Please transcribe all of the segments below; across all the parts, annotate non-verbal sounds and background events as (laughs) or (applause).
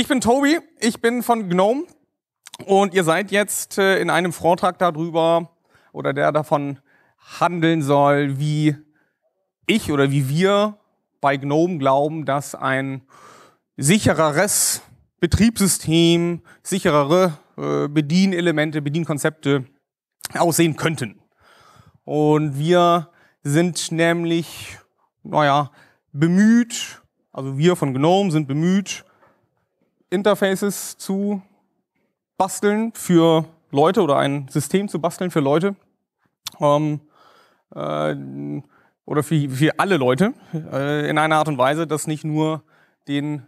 Ich bin Tobi, ich bin von Gnome und ihr seid jetzt äh, in einem Vortrag darüber oder der davon handeln soll, wie ich oder wie wir bei GNOME glauben, dass ein sichereres Betriebssystem, sicherere äh, Bedienelemente, Bedienkonzepte aussehen könnten. Und wir sind nämlich, naja, bemüht, also wir von GNOME sind bemüht, Interfaces zu basteln für Leute oder ein System zu basteln für Leute ähm, äh, oder für, für alle Leute äh, in einer Art und Weise, dass nicht nur den,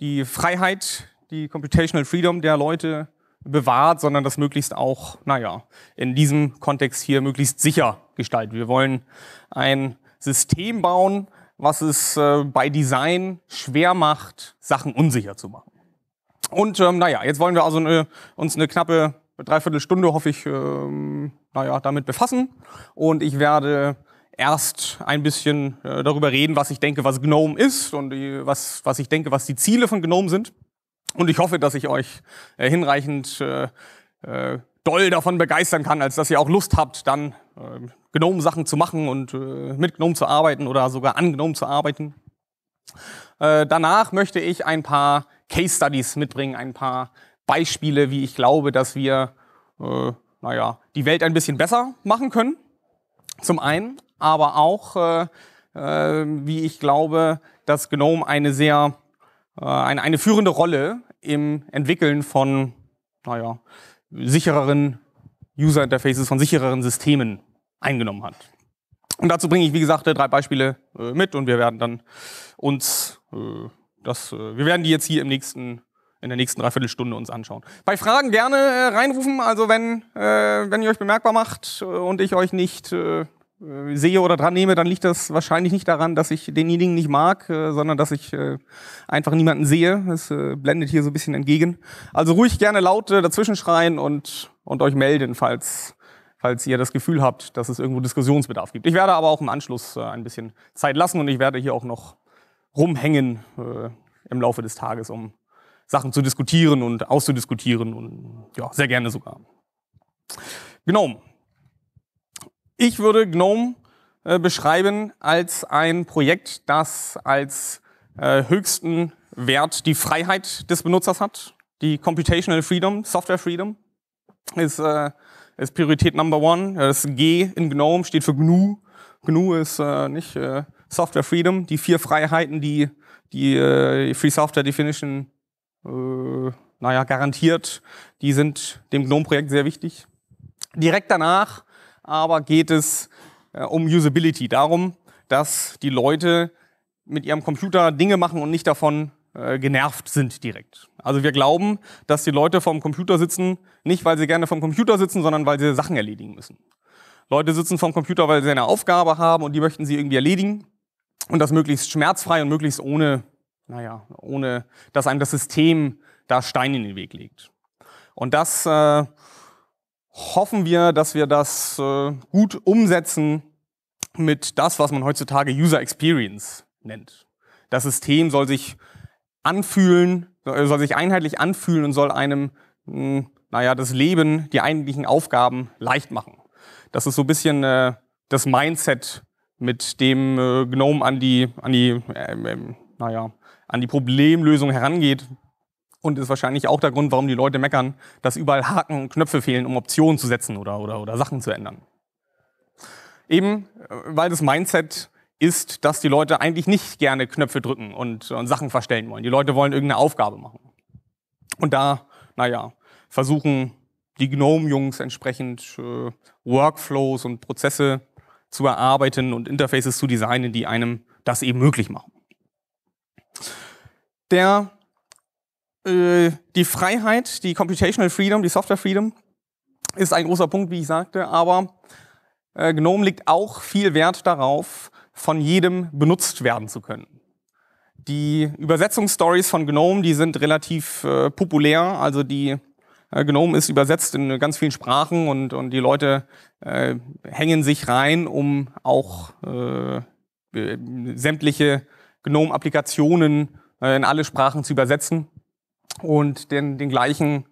die Freiheit, die Computational Freedom der Leute bewahrt, sondern das möglichst auch, naja, in diesem Kontext hier möglichst sicher gestaltet. Wir wollen ein System bauen, was es äh, bei Design schwer macht, Sachen unsicher zu machen. Und ähm, naja, jetzt wollen wir also eine, uns eine knappe Dreiviertelstunde, hoffe ich, ähm, naja, damit befassen. Und ich werde erst ein bisschen äh, darüber reden, was ich denke, was GNOME ist und die, was, was ich denke, was die Ziele von GNOME sind. Und ich hoffe, dass ich euch äh, hinreichend äh, äh, doll davon begeistern kann, als dass ihr auch Lust habt, dann äh, Gnome-Sachen zu machen und äh, mit Gnome zu arbeiten oder sogar an Gnome zu arbeiten. Äh, danach möchte ich ein paar Case Studies mitbringen, ein paar Beispiele, wie ich glaube, dass wir, äh, naja, die Welt ein bisschen besser machen können. Zum einen, aber auch, äh, äh, wie ich glaube, dass Gnome eine sehr, äh, eine, eine führende Rolle im Entwickeln von, naja, sichereren User Interfaces, von sichereren Systemen eingenommen hat. Und dazu bringe ich, wie gesagt, drei Beispiele äh, mit und wir werden dann uns äh, das, äh, wir werden die jetzt hier im nächsten, in der nächsten Dreiviertelstunde uns anschauen. Bei Fragen gerne äh, reinrufen, also wenn, äh, wenn ihr euch bemerkbar macht äh, und ich euch nicht äh, äh, sehe oder dran nehme, dann liegt das wahrscheinlich nicht daran, dass ich denjenigen nicht mag, äh, sondern dass ich äh, einfach niemanden sehe. Es blendet hier so ein bisschen entgegen. Also ruhig gerne laute dazwischen schreien und, und euch melden, falls, falls ihr das Gefühl habt, dass es irgendwo Diskussionsbedarf gibt. Ich werde aber auch im Anschluss ein bisschen Zeit lassen und ich werde hier auch noch rumhängen äh, im Laufe des Tages, um Sachen zu diskutieren und auszudiskutieren und ja, sehr gerne sogar. Gnome. Ich würde Gnome äh, beschreiben als ein Projekt, das als äh, höchsten Wert die Freiheit des Benutzers hat. Die Computational Freedom, Software Freedom, ist, äh, ist Priorität Number One. Das G in GNOME steht für GNU. GNU ist äh, nicht äh, Software Freedom, die vier Freiheiten, die die äh, Free Software Definition, äh, naja, garantiert, die sind dem GNOME-Projekt sehr wichtig. Direkt danach aber geht es äh, um Usability, darum, dass die Leute mit ihrem Computer Dinge machen und nicht davon äh, genervt sind direkt. Also wir glauben, dass die Leute vom Computer sitzen, nicht weil sie gerne vom Computer sitzen, sondern weil sie Sachen erledigen müssen. Leute sitzen vom Computer, weil sie eine Aufgabe haben und die möchten sie irgendwie erledigen. Und das möglichst schmerzfrei und möglichst ohne, naja, ohne, dass einem das System da Steine in den Weg legt. Und das äh, hoffen wir, dass wir das äh, gut umsetzen mit das, was man heutzutage User Experience nennt. Das System soll sich anfühlen, äh, soll sich einheitlich anfühlen und soll einem, mh, hm, naja, das Leben, die eigentlichen Aufgaben leicht machen. Das ist so ein bisschen äh, das Mindset mit dem äh, GNOME an die, an die, ähm, äh, naja, an die Problemlösung herangeht. Und ist wahrscheinlich auch der Grund, warum die Leute meckern, dass überall Haken und Knöpfe fehlen, um Optionen zu setzen oder, oder, oder Sachen zu ändern. Eben, äh, weil das Mindset ist, dass die Leute eigentlich nicht gerne Knöpfe drücken und, und Sachen verstellen wollen. Die Leute wollen irgendeine Aufgabe machen. Und da, naja, versuchen die Gnome-Jungs entsprechend äh, Workflows und Prozesse zu erarbeiten und Interfaces zu designen, die einem das eben möglich machen. Der, äh, die Freiheit, die Computational Freedom, die Software Freedom ist ein großer Punkt, wie ich sagte, aber äh, GNOME legt auch viel Wert darauf, von jedem benutzt werden zu können. Die Übersetzungsstories von GNOME, die sind relativ äh, populär, also die äh, Gnome ist übersetzt in ganz vielen Sprachen und, und die Leute äh, hängen sich rein, um auch äh, äh, sämtliche Gnome-Applikationen äh, in alle Sprachen zu übersetzen. Und den, den gleichen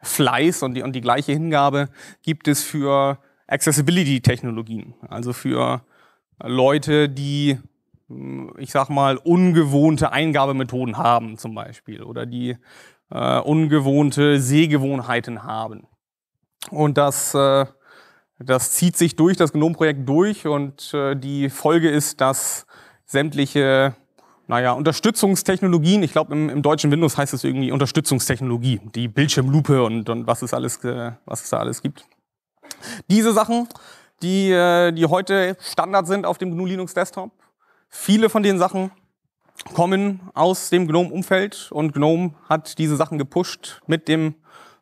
Fleiß und die, und die gleiche Hingabe gibt es für Accessibility-Technologien, also für Leute, die hm, ich sag mal, ungewohnte Eingabemethoden haben zum Beispiel oder die äh, ungewohnte Sehgewohnheiten haben. Und das, äh, das zieht sich durch das Gnome-Projekt durch und äh, die Folge ist, dass sämtliche naja, Unterstützungstechnologien, ich glaube im, im, deutschen Windows heißt es irgendwie Unterstützungstechnologie, die Bildschirmlupe und, und was, es alles, äh, was es da alles gibt. Diese Sachen, die, äh, die heute Standard sind auf dem GNU Linux Desktop, viele von den Sachen kommen aus dem Gnome-Umfeld und Gnome hat diese Sachen gepusht mit dem,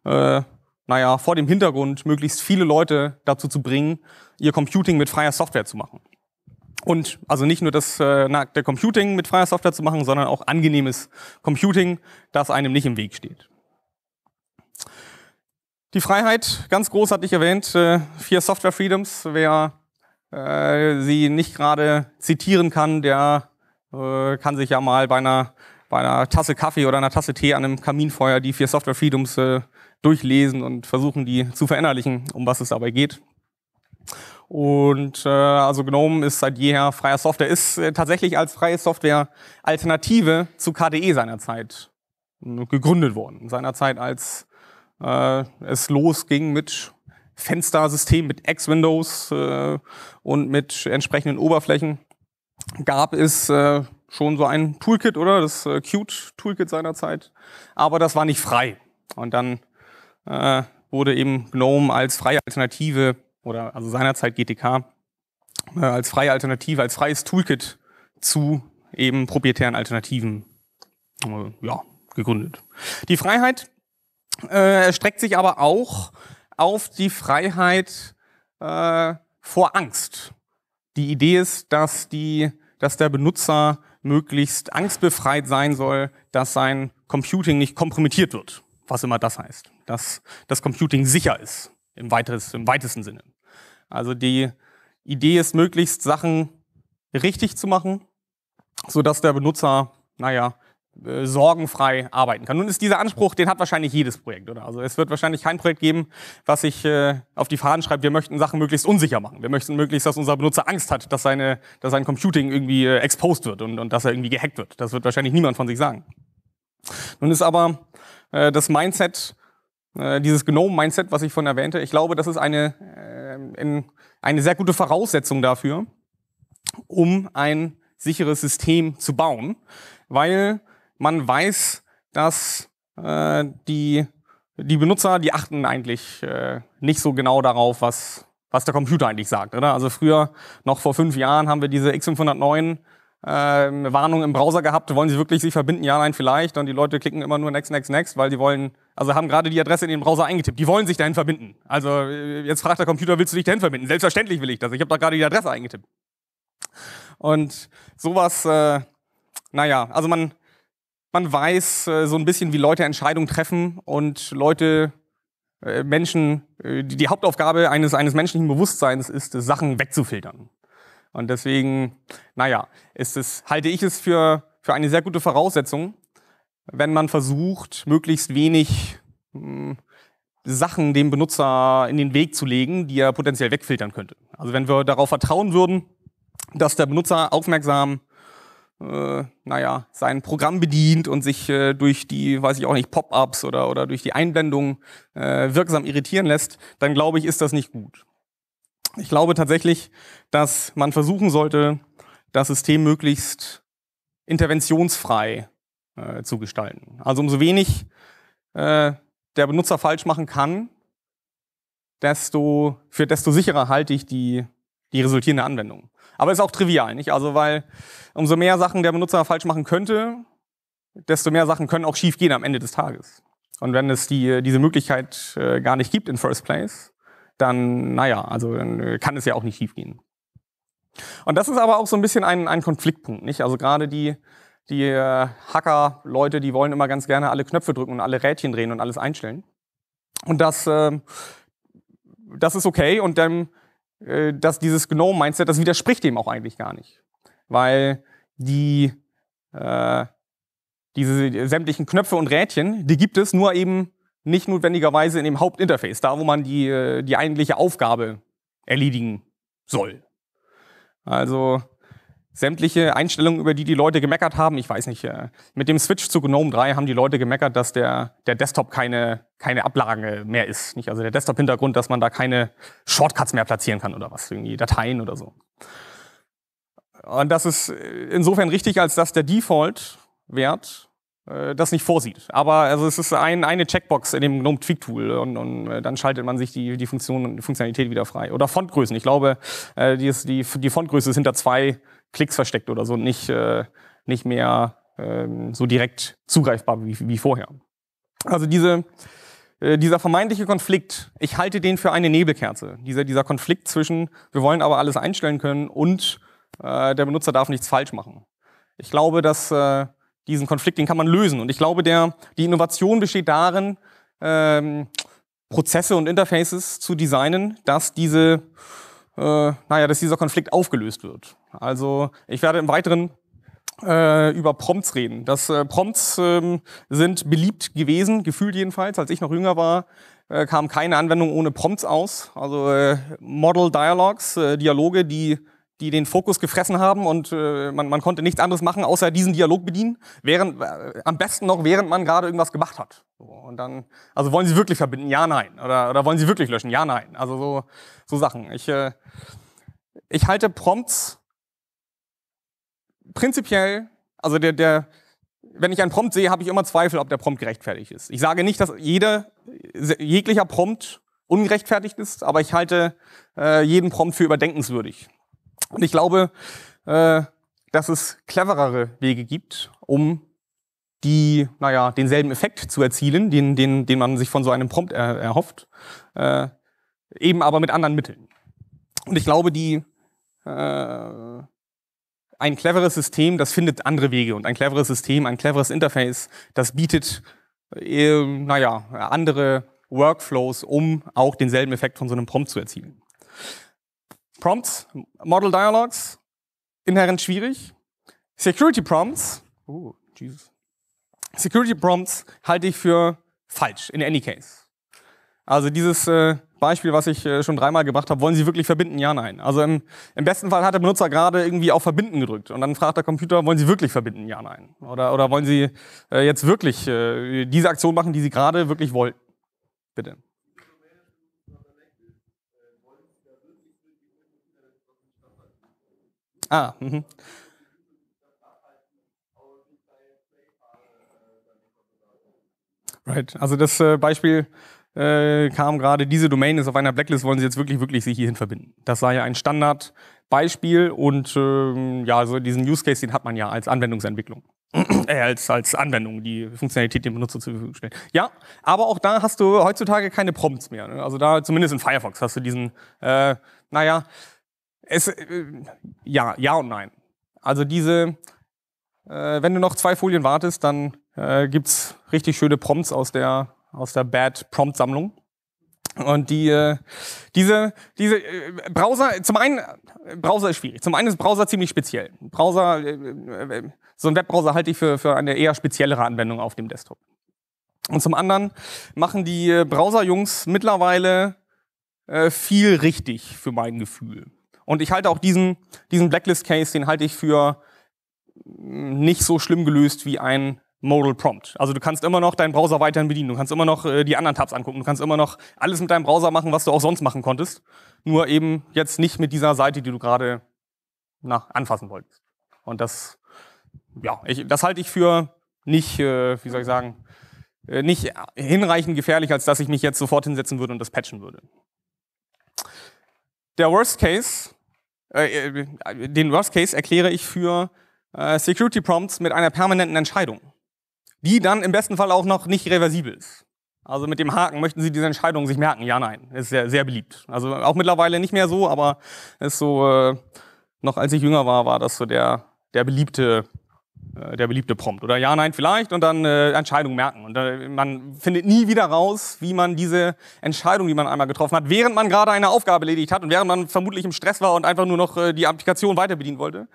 äh, naja, vor dem Hintergrund, möglichst viele Leute dazu zu bringen, ihr Computing mit freier Software zu machen. Und also nicht nur das äh, nackte Computing mit freier Software zu machen, sondern auch angenehmes Computing, das einem nicht im Weg steht. Die Freiheit, ganz groß hatte ich erwähnt, äh, vier Software Freedoms. Wer äh, sie nicht gerade zitieren kann, der äh, kann sich ja mal bei einer, bei einer Tasse Kaffee oder einer Tasse Tee an einem Kaminfeuer die vier Software Freedoms äh, durchlesen und versuchen, die zu verinnerlichen, um was es dabei geht. Und äh, also GNOME ist seit jeher freier Software, ist äh, tatsächlich als freie Software Alternative zu KDE seinerzeit äh, gegründet worden. Seinerzeit, als äh, es losging mit Fenstersystemen, mit X-Windows äh, und mit entsprechenden Oberflächen gab es äh, schon so ein Toolkit, oder? Das äh, Qt-Toolkit seinerzeit. Aber das war nicht frei. Und dann äh, wurde eben GNOME als freie Alternative, oder also seinerzeit GTK, äh, als freie Alternative, als freies Toolkit zu eben proprietären Alternativen äh, ja, gegründet. Die Freiheit äh, erstreckt sich aber auch auf die Freiheit äh, vor Angst. Die Idee ist, dass, die, dass der Benutzer möglichst angstbefreit sein soll, dass sein Computing nicht kompromittiert wird, was immer das heißt, dass das Computing sicher ist im, weitesten, im weitesten Sinne. Also die Idee ist, möglichst Sachen richtig zu machen, so dass der Benutzer, naja, äh, sorgenfrei arbeiten kann. Nun ist dieser Anspruch, den hat wahrscheinlich jedes Projekt, oder? Also es wird wahrscheinlich kein Projekt geben, was sich äh, auf die Fahnen schreibt, wir möchten Sachen möglichst unsicher machen. Wir möchten möglichst, dass unser Benutzer Angst hat, dass, seine, dass sein Computing irgendwie äh, exposed wird und, und dass er irgendwie gehackt wird. Das wird wahrscheinlich niemand von sich sagen. Nun ist aber äh, das Mindset, äh, dieses Gnome-Mindset, was ich vorhin erwähnte, ich glaube, das ist eine, äh, in, eine sehr gute Voraussetzung dafür, um ein sicheres System zu bauen, weil man weiß, dass äh, die, die Benutzer, die achten eigentlich äh, nicht so genau darauf, was, was der Computer eigentlich sagt. Oder? Also früher, noch vor fünf Jahren, haben wir diese X509 äh, Warnung im Browser gehabt, wollen sie wirklich sich verbinden? Ja, nein, vielleicht. Und die Leute klicken immer nur next, next, next, weil sie wollen, also haben gerade die Adresse in den Browser eingetippt. Die wollen sich dahin verbinden. Also äh, jetzt fragt der Computer, willst du dich dahin verbinden? Selbstverständlich will ich das. Ich habe da gerade die Adresse eingetippt. Und sowas, äh, naja, also man, man weiß äh, so ein bisschen, wie Leute Entscheidungen treffen und Leute, äh, Menschen, äh, die, die Hauptaufgabe eines, eines menschlichen Bewusstseins ist, Sachen wegzufiltern. Und deswegen, naja, ist es, halte ich es für, für eine sehr gute Voraussetzung, wenn man versucht, möglichst wenig mh, hm, Sachen dem Benutzer in den Weg zu legen, die er potenziell wegfiltern könnte. Also wenn wir darauf vertrauen würden, dass der Benutzer aufmerksam äh, naja, sein Programm bedient und sich äh, durch die, weiß ich auch nicht, Pop-ups oder, oder durch die Einblendungen äh, wirksam irritieren lässt, dann glaube ich, ist das nicht gut. Ich glaube tatsächlich, dass man versuchen sollte, das System möglichst interventionsfrei äh, zu gestalten. Also umso wenig äh, der Benutzer falsch machen kann, desto, für desto sicherer halte ich die, die resultierende Anwendung. Aber ist auch trivial, nicht? Also, weil umso mehr Sachen der Benutzer falsch machen könnte, desto mehr Sachen können auch schief gehen am Ende des Tages. Und wenn es die, diese Möglichkeit äh, gar nicht gibt in First Place, dann, naja, also dann äh, kann es ja auch nicht schief gehen. Und das ist aber auch so ein bisschen ein, ein Konfliktpunkt, nicht? Also gerade die, die äh, Hacker-Leute, die wollen immer ganz gerne alle Knöpfe drücken und alle Rädchen drehen und alles einstellen. Und das, äh, das ist okay. Und dann äh, dass dieses Gnome-Mindset, das widerspricht dem auch eigentlich gar nicht. Weil die, äh, diese sämtlichen Knöpfe und Rädchen, die gibt es nur eben nicht notwendigerweise in dem Hauptinterface, da wo man die, äh, die eigentliche Aufgabe erledigen soll. Also sämtliche Einstellungen, über die die Leute gemeckert haben. Ich weiß nicht, äh, mit dem Switch zu GNOME 3 haben die Leute gemeckert, dass der, der Desktop keine, keine Ablage mehr ist. Nicht? Also der Desktop-Hintergrund, dass man da keine Shortcuts mehr platzieren kann oder was, irgendwie Dateien oder so. Und das ist äh, insofern richtig, als dass der Default-Wert äh, das nicht vorsieht. Aber also es ist ein, eine Checkbox in dem GNOME Tweak Tool und, und äh, dann schaltet man sich die, die Funktion, die Funktionalität wieder frei. Oder Fontgrößen. Ich glaube, äh, die, ist, die, die Fontgröße ist hinter zwei Klicks versteckt oder so, nicht, äh, nicht mehr ähm, so direkt zugreifbar wie, wie vorher. Also diese, äh, dieser vermeintliche Konflikt, ich halte den für eine Nebelkerze. Dieser, dieser Konflikt zwischen, wir wollen aber alles einstellen können und äh, der Benutzer darf nichts falsch machen. Ich glaube, dass äh, diesen Konflikt, den kann man lösen. Und ich glaube, der, die Innovation besteht darin, ähm, Prozesse und Interfaces zu designen, dass diese äh, naja, dass dieser Konflikt aufgelöst wird. Also ich werde im Weiteren äh, über Prompts reden. Das äh, Prompts ähm, sind beliebt gewesen, gefühlt jedenfalls, als ich noch jünger war äh, kam keine Anwendung ohne Prompts aus. Also äh, Model Dialogs, äh, Dialoge, die die den Fokus gefressen haben und äh, man, man, konnte nichts anderes machen, außer diesen Dialog bedienen, während, äh, am besten noch, während man gerade irgendwas gemacht hat. So, und dann, also wollen sie wirklich verbinden? Ja, nein. Oder, oder wollen sie wirklich löschen? Ja, nein. Also so, so Sachen. Ich, äh, ich halte Prompts prinzipiell, also der, der, wenn ich einen Prompt sehe, habe ich immer Zweifel, ob der Prompt gerechtfertigt ist. Ich sage nicht, dass jeder, jeglicher Prompt ungerechtfertigt ist, aber ich halte äh, jeden Prompt für überdenkenswürdig. Und ich glaube, äh, dass es cleverere Wege gibt, um die, naja, denselben Effekt zu erzielen, den, den, den man sich von so einem Prompt er, erhofft, äh, eben aber mit anderen Mitteln. Und ich glaube, die, äh, ein cleveres System, das findet andere Wege und ein cleveres System, ein cleveres Interface, das bietet, äh, naja, andere Workflows, um auch denselben Effekt von so einem Prompt zu erzielen. Prompts, Model Dialogs, inhärent schwierig. Security Prompts, oh, Jesus. Security Prompts halte ich für falsch, in any case. Also dieses äh, Beispiel, was ich äh, schon dreimal gebracht habe, wollen Sie wirklich verbinden? Ja, nein. Also im, im besten Fall hat der Benutzer gerade irgendwie auf Verbinden gedrückt und dann fragt der Computer, wollen Sie wirklich verbinden? Ja, nein. Oder, oder wollen Sie äh, jetzt wirklich äh, diese Aktion machen, die Sie gerade wirklich wollten? Bitte. Ah, mhm. Right. Also das äh, Beispiel äh, kam gerade, diese Domain ist auf einer Blacklist, wollen Sie jetzt wirklich, wirklich sich hierhin verbinden. Das sei ja ein Standardbeispiel und ähm, ja, also diesen Use Case, den hat man ja als Anwendungsentwicklung. (clears throat) äh, als, als Anwendung, die Funktionalität dem Benutzer zur Verfügung stellt. Ja, aber auch da hast du heutzutage keine Prompts mehr. Ne? Also da, zumindest in Firefox, hast du diesen, äh, naja, es, äh, ja, ja und nein. Also diese, äh, wenn du noch zwei Folien wartest, dann äh, gibt's richtig schöne Prompts aus der, aus der Bad Prompt Sammlung. Und die, äh, diese, diese äh, Browser, zum einen, Browser ist schwierig. Zum einen ist Browser ziemlich speziell. Browser, äh, äh, so ein Webbrowser halte ich für, für eine eher speziellere Anwendung auf dem Desktop. Und zum anderen machen die äh, Browser-Jungs mittlerweile äh, viel richtig für mein Gefühl. Und ich halte auch diesen, diesen Blacklist-Case, den halte ich für mm, nicht so schlimm gelöst wie ein Modal Prompt. Also du kannst immer noch deinen Browser weiterhin bedienen, du kannst immer noch äh, die anderen Tabs angucken, du kannst immer noch alles mit deinem Browser machen, was du auch sonst machen konntest. Nur eben jetzt nicht mit dieser Seite, die du gerade anfassen wolltest. Und das, ja, ich, das halte ich für nicht, äh, wie soll ich sagen, äh, nicht hinreichend gefährlich, als dass ich mich jetzt sofort hinsetzen würde und das patchen würde. Der Worst Case, äh, äh, den Worst Case erkläre ich für äh, Security Prompts mit einer permanenten Entscheidung, die dann im besten Fall auch noch nicht reversibel ist. Also mit dem Haken möchten Sie diese Entscheidung sich merken? Ja, nein, ist sehr, sehr beliebt. Also auch mittlerweile nicht mehr so, aber ist so äh, noch als ich jünger war, war das so der der beliebte äh, der beliebte Prompt. Oder ja, nein, vielleicht und dann äh, Entscheidung merken. Und äh, man findet nie wieder raus, wie man diese Entscheidung, die man einmal getroffen hat, während man gerade eine Aufgabe erledigt hat und während man vermutlich im Stress war und einfach nur noch äh, die Applikation weiter bedienen wollte,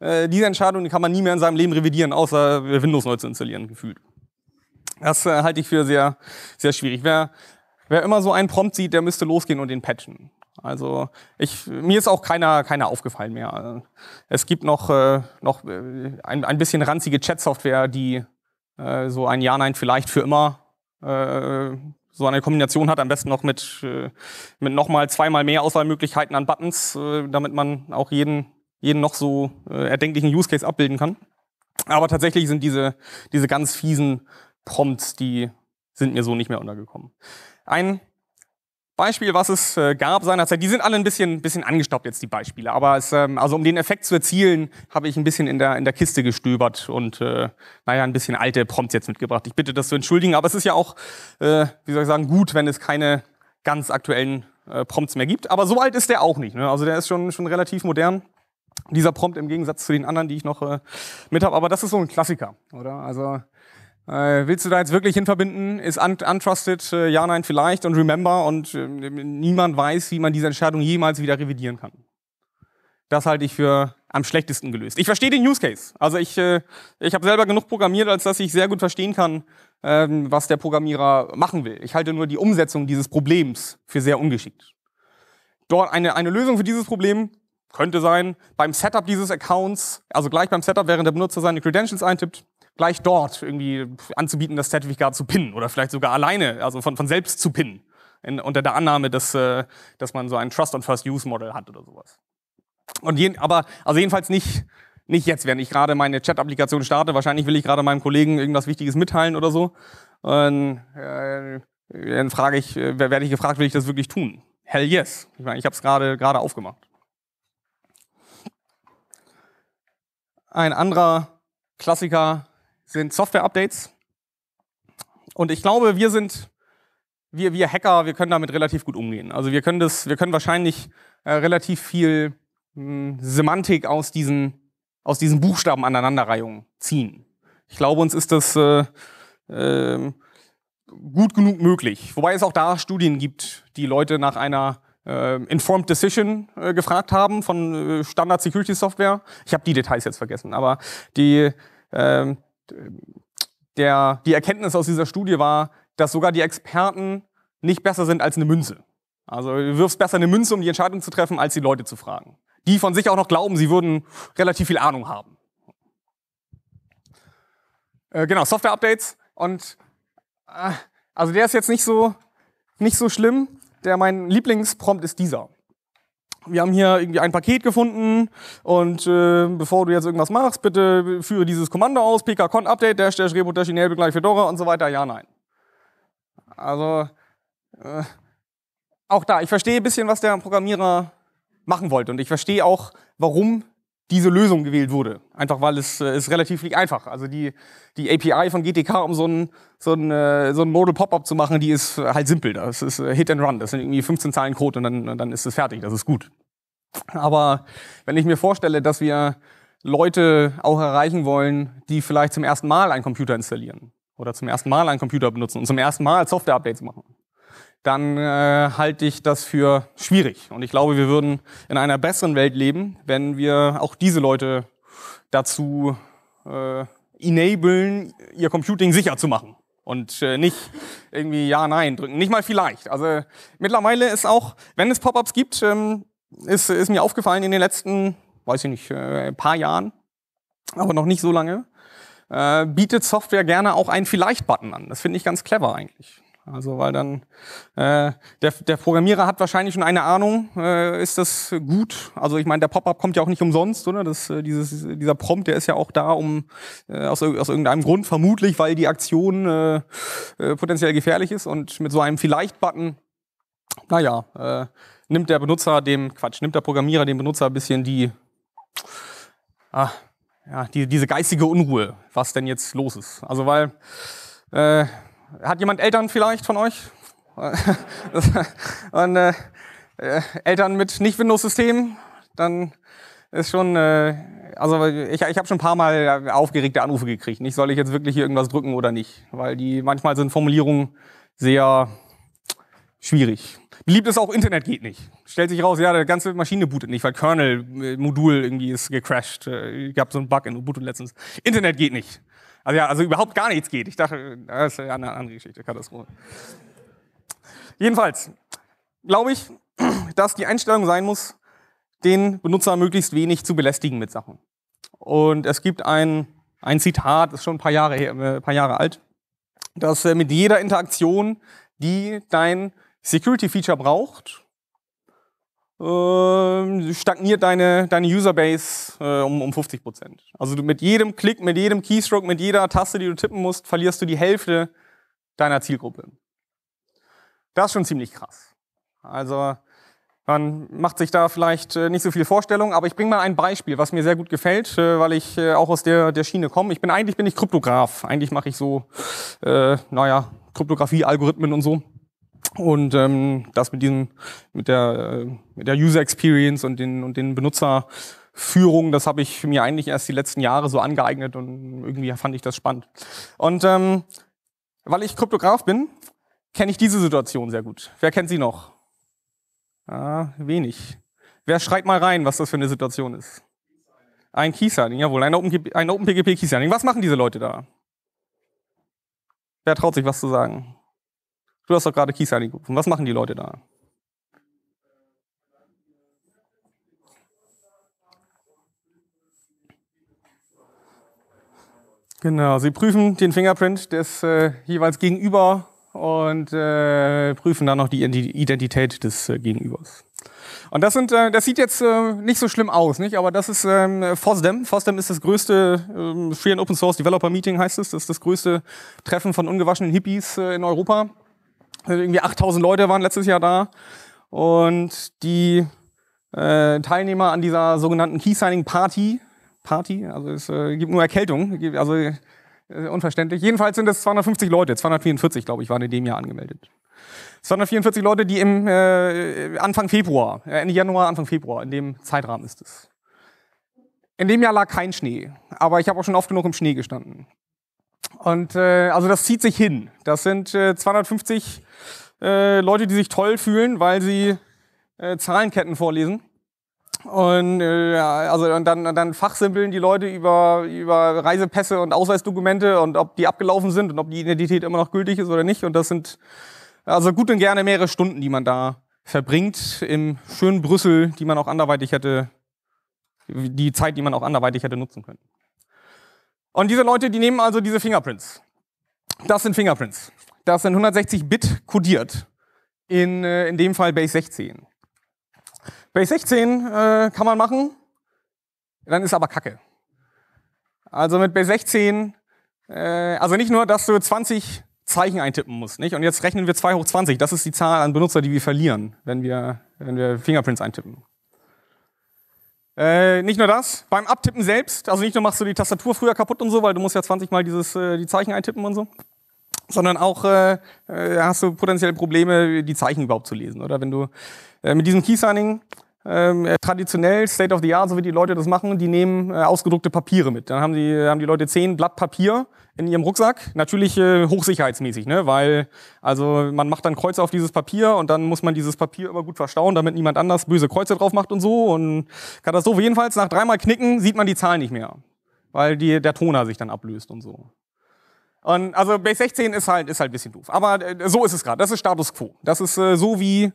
äh, diese Entscheidung die kann man nie mehr in seinem Leben revidieren, außer äh, Windows neu zu installieren, gefühlt. Das äh, halte ich für sehr, sehr schwierig. Wer, wer immer so einen Prompt sieht, der müsste losgehen und den patchen. Also ich, mir ist auch keiner, keiner aufgefallen mehr. Es gibt noch, äh, noch äh, ein, ein bisschen ranzige Chat-Software, die äh, so ein Ja, Nein, vielleicht für immer äh, so eine Kombination hat, am besten noch mit, äh, mit nochmal zweimal mehr Auswahlmöglichkeiten an Buttons, äh, damit man auch jeden, jeden noch so erdenklichen Use Case abbilden kann. Aber tatsächlich sind diese, diese ganz fiesen Prompts, die sind mir so nicht mehr untergekommen. Ein Beispiel, was es äh, gab seinerzeit, die sind alle ein bisschen, bisschen angestaubt jetzt, die Beispiele. Aber es, ähm, also um den Effekt zu erzielen, habe ich ein bisschen in der, in der Kiste gestöbert und äh, naja, ein bisschen alte Prompts jetzt mitgebracht. Ich bitte das zu entschuldigen, aber es ist ja auch, äh, wie soll ich sagen, gut, wenn es keine ganz aktuellen äh, Prompts mehr gibt. Aber so alt ist der auch nicht. Ne? Also der ist schon, schon relativ modern. Dieser Prompt im Gegensatz zu den anderen, die ich noch äh, mit habe. Aber das ist so ein Klassiker, oder? Also äh, willst du da jetzt wirklich hinverbinden? Ist un untrusted? Äh, ja, nein, vielleicht und remember und äh, niemand weiß, wie man diese Entscheidung jemals wieder revidieren kann. Das halte ich für am schlechtesten gelöst. Ich verstehe den Use Case. Also ich, äh, ich habe selber genug programmiert, als dass ich sehr gut verstehen kann, ähm, was der Programmierer machen will. Ich halte nur die Umsetzung dieses Problems für sehr ungeschickt. Dort eine, eine Lösung für dieses Problem könnte sein, beim Setup dieses Accounts, also gleich beim Setup, während der Benutzer seine Credentials eintippt, gleich dort irgendwie anzubieten, das Zertifikat zu pinnen oder vielleicht sogar alleine, also von, von selbst zu pinnen, in, unter der Annahme, dass, äh, dass man so ein Trust- und First-Use-Model hat oder sowas. Und je, aber also jedenfalls nicht, nicht jetzt, während ich gerade meine Chat-Applikation starte. Wahrscheinlich will ich gerade meinem Kollegen irgendwas Wichtiges mitteilen oder so. Und, äh, dann frage ich, äh, werde ich gefragt, will ich das wirklich tun? Hell yes. Ich meine, ich habe es gerade gerade aufgemacht. Ein anderer Klassiker sind Software-Updates. Und ich glaube, wir sind, wir, wir Hacker, wir können damit relativ gut umgehen. Also wir können das, wir können wahrscheinlich äh, relativ viel mh, hm, Semantik aus diesen, aus diesen Buchstaben aneinanderreihungen ziehen. Ich glaube, uns ist das äh, äh, gut genug möglich. Wobei es auch da Studien gibt, die Leute nach einer äh, Informed Decision äh, gefragt haben von äh, Standard Security Software. Ich habe die Details jetzt vergessen, aber die, äh, der, die Erkenntnis aus dieser Studie war, dass sogar die Experten nicht besser sind als eine Münze. Also du wirfst besser eine Münze, um die Entscheidung zu treffen, als die Leute zu fragen. Die von sich auch noch glauben, sie würden relativ viel Ahnung haben. Äh, genau, Software-Updates. Und äh, also der ist jetzt nicht so, nicht so schlimm. Der, mein Lieblingsprompt ist dieser wir haben hier irgendwie ein Paket gefunden und äh, bevor du jetzt irgendwas machst, bitte führe dieses Kommando aus, pkcon-update, dash, dash, repo, dash, enable gleich Fedora und so weiter, ja, nein. Also, äh, auch da, ich verstehe ein bisschen, was der Programmierer machen wollte und ich verstehe auch, warum diese Lösung gewählt wurde. Einfach weil es äh, ist relativ nicht einfach. Also die, die API von GTK, um so ein so ein, äh, so ein Modal Pop-up zu machen, die ist äh, halt simpel. Das ist äh, Hit and Run. Das sind irgendwie 15 Zeilen Code und dann, dann ist es fertig. Das ist gut. Aber wenn ich mir vorstelle, dass wir Leute auch erreichen wollen, die vielleicht zum ersten Mal einen Computer installieren oder zum ersten Mal einen Computer benutzen und zum ersten Mal Software-Updates machen dann äh, halte ich das für schwierig. Und ich glaube, wir würden in einer besseren Welt leben, wenn wir auch diese Leute dazu äh, enablen, ihr Computing sicher zu machen. Und äh, nicht irgendwie ja, nein drücken. Nicht mal vielleicht. Also mittlerweile ist auch, wenn es Pop-ups gibt, ähm, ist, ist mir aufgefallen in den letzten, weiß ich nicht, äh, paar Jahren, aber noch nicht so lange, äh, bietet Software gerne auch einen Vielleicht-Button an. Das finde ich ganz clever eigentlich. Also weil dann äh, der, der Programmierer hat wahrscheinlich schon eine Ahnung, äh, ist das gut? Also ich meine, der Pop-up kommt ja auch nicht umsonst, oder? Das, äh, dieses, dieser Prompt, der ist ja auch da, um äh, aus, aus irgendeinem Grund vermutlich, weil die Aktion äh, äh, potenziell gefährlich ist. Und mit so einem vielleicht-Button, naja, äh, nimmt der Benutzer dem Quatsch, nimmt der Programmierer dem Benutzer ein bisschen die ah, ja, die, diese geistige Unruhe, was denn jetzt los ist. Also weil äh, hat jemand Eltern vielleicht von euch? (laughs) Und äh, äh, Eltern mit nicht Windows-System, dann ist schon, äh, also ich, ich habe schon ein paar Mal aufgeregte Anrufe gekriegt. Nicht, soll ich jetzt wirklich hier irgendwas drücken oder nicht? Weil die manchmal sind Formulierungen sehr schwierig. Beliebt ist auch, Internet geht nicht. Stellt sich raus, ja, der ganze Maschine bootet nicht, weil Kernel-Modul äh, irgendwie ist gecrashed. Ich äh, gab so einen Bug in Ubuntu letztens. Internet geht nicht. Also ja, also überhaupt gar nichts geht. Ich dachte, das ist ja eine andere Geschichte, Katastrophe. Jedenfalls glaube ich, (clears throat) dass die Einstellung sein muss, den Benutzer möglichst wenig zu belästigen mit Sachen. Und es gibt ein, ein Zitat, ist schon ein paar Jahre, her, ein äh, paar Jahre alt, dass äh, mit jeder Interaktion, die dein Security-Feature braucht, ähm, stagniert deine, deine Userbase äh, um, um 50 Prozent. Also du, mit jedem Klick, mit jedem Keystroke, mit jeder Taste, die du tippen musst, verlierst du die Hälfte deiner Zielgruppe. Das ist schon ziemlich krass. Also man macht sich da vielleicht äh, nicht so viel Vorstellung, aber ich bringe mal ein Beispiel, was mir sehr gut gefällt, äh, weil ich äh, auch aus der, der Schiene komme. Ich bin eigentlich bin ich Kryptograf. Eigentlich mache ich so, äh, naja, Kryptografie, Algorithmen und so. Und ähm, das mit diesem, mit der, äh, mit der User Experience und den, und den Benutzerführungen, das habe ich mir eigentlich erst die letzten Jahre so angeeignet und irgendwie fand ich das spannend. Und ähm, weil ich Kryptograf bin, kenne ich diese Situation sehr gut. Wer kennt sie noch? Ah, wenig. Wer schreibt mal rein, was das für eine Situation ist? Ein Key-Signing, jawohl, ein, ein OpenPGP Key-Signing. Was machen diese Leute da? Wer traut sich was zu sagen? Du hast doch gerade Keys angerufen. Was machen die Leute da? Genau, sie prüfen den Fingerprint des äh, jeweils Gegenüber und äh, prüfen dann noch die Identität des äh, Gegenübers. Und das, sind, äh, das sieht jetzt äh, nicht so schlimm aus, nicht? aber das ist ähm, FOSDEM. FOSDEM ist das größte ähm, Free and Open Source Developer Meeting, heißt es. Das ist das größte Treffen von ungewaschenen Hippies äh, in Europa. Also irgendwie 8000 Leute waren letztes Jahr da und die äh, Teilnehmer an dieser sogenannten Key Signing Party, Party, also es äh, gibt nur Erkältung, also äh, unverständlich. Jedenfalls sind es 250 Leute, 244 glaube ich waren in dem Jahr angemeldet. 244 Leute, die im äh, Anfang Februar, äh, Ende Januar, Anfang Februar, in dem Zeitrahmen ist es. In dem Jahr lag kein Schnee, aber ich habe auch schon oft genug im Schnee gestanden. Und äh, also das zieht sich hin. Das sind äh, 250 äh, Leute, die sich toll fühlen, weil sie äh, Zahlenketten vorlesen. Und, äh, also, und dann, dann fachsimpeln die Leute über, über Reisepässe und Ausweisdokumente und ob die abgelaufen sind und ob die Identität immer noch gültig ist oder nicht. Und das sind also gut und gerne mehrere Stunden, die man da verbringt im schönen Brüssel, die man auch anderweitig hätte, die Zeit, die man auch anderweitig hätte nutzen können. Und diese Leute, die nehmen also diese Fingerprints. Das sind Fingerprints. Das sind 160 Bit kodiert. in, äh, in dem Fall Base 16. Base 16 äh, kann man machen, dann ist aber Kacke. Also mit Base 16, äh, also nicht nur, dass du 20 Zeichen eintippen musst, nicht? Und jetzt rechnen wir 2 hoch 20, das ist die Zahl an Benutzer, die wir verlieren, wenn wir, wenn wir Fingerprints eintippen. Äh, nicht nur das, beim Abtippen selbst, also nicht nur machst du die Tastatur früher kaputt und so, weil du musst ja 20 Mal dieses, äh, die Zeichen eintippen und so, sondern auch äh, äh hast du potenziell Probleme, die Zeichen überhaupt zu lesen. Oder wenn du äh, mit diesem Keysigning ähm, äh, traditionell, State of the Art, so wie die Leute das machen, die nehmen äh, ausgedruckte Papiere mit. Dann haben die, haben die Leute 10 Blatt Papier in ihrem Rucksack. Natürlich äh, hochsicherheitsmäßig, ne? weil also man macht dann Kreuze auf dieses Papier und dann muss man dieses Papier immer gut verstauen, damit niemand anders böse Kreuze drauf macht und so. Und Katastrophe jedenfalls, nach dreimal Knicken sieht man die Zahl nicht mehr, weil die, der Toner sich dann ablöst und so. Und also Base 16 ist halt, ist halt ein bisschen doof. Aber äh, so ist es gerade. Das ist Status Quo. Das ist äh, so wie äh,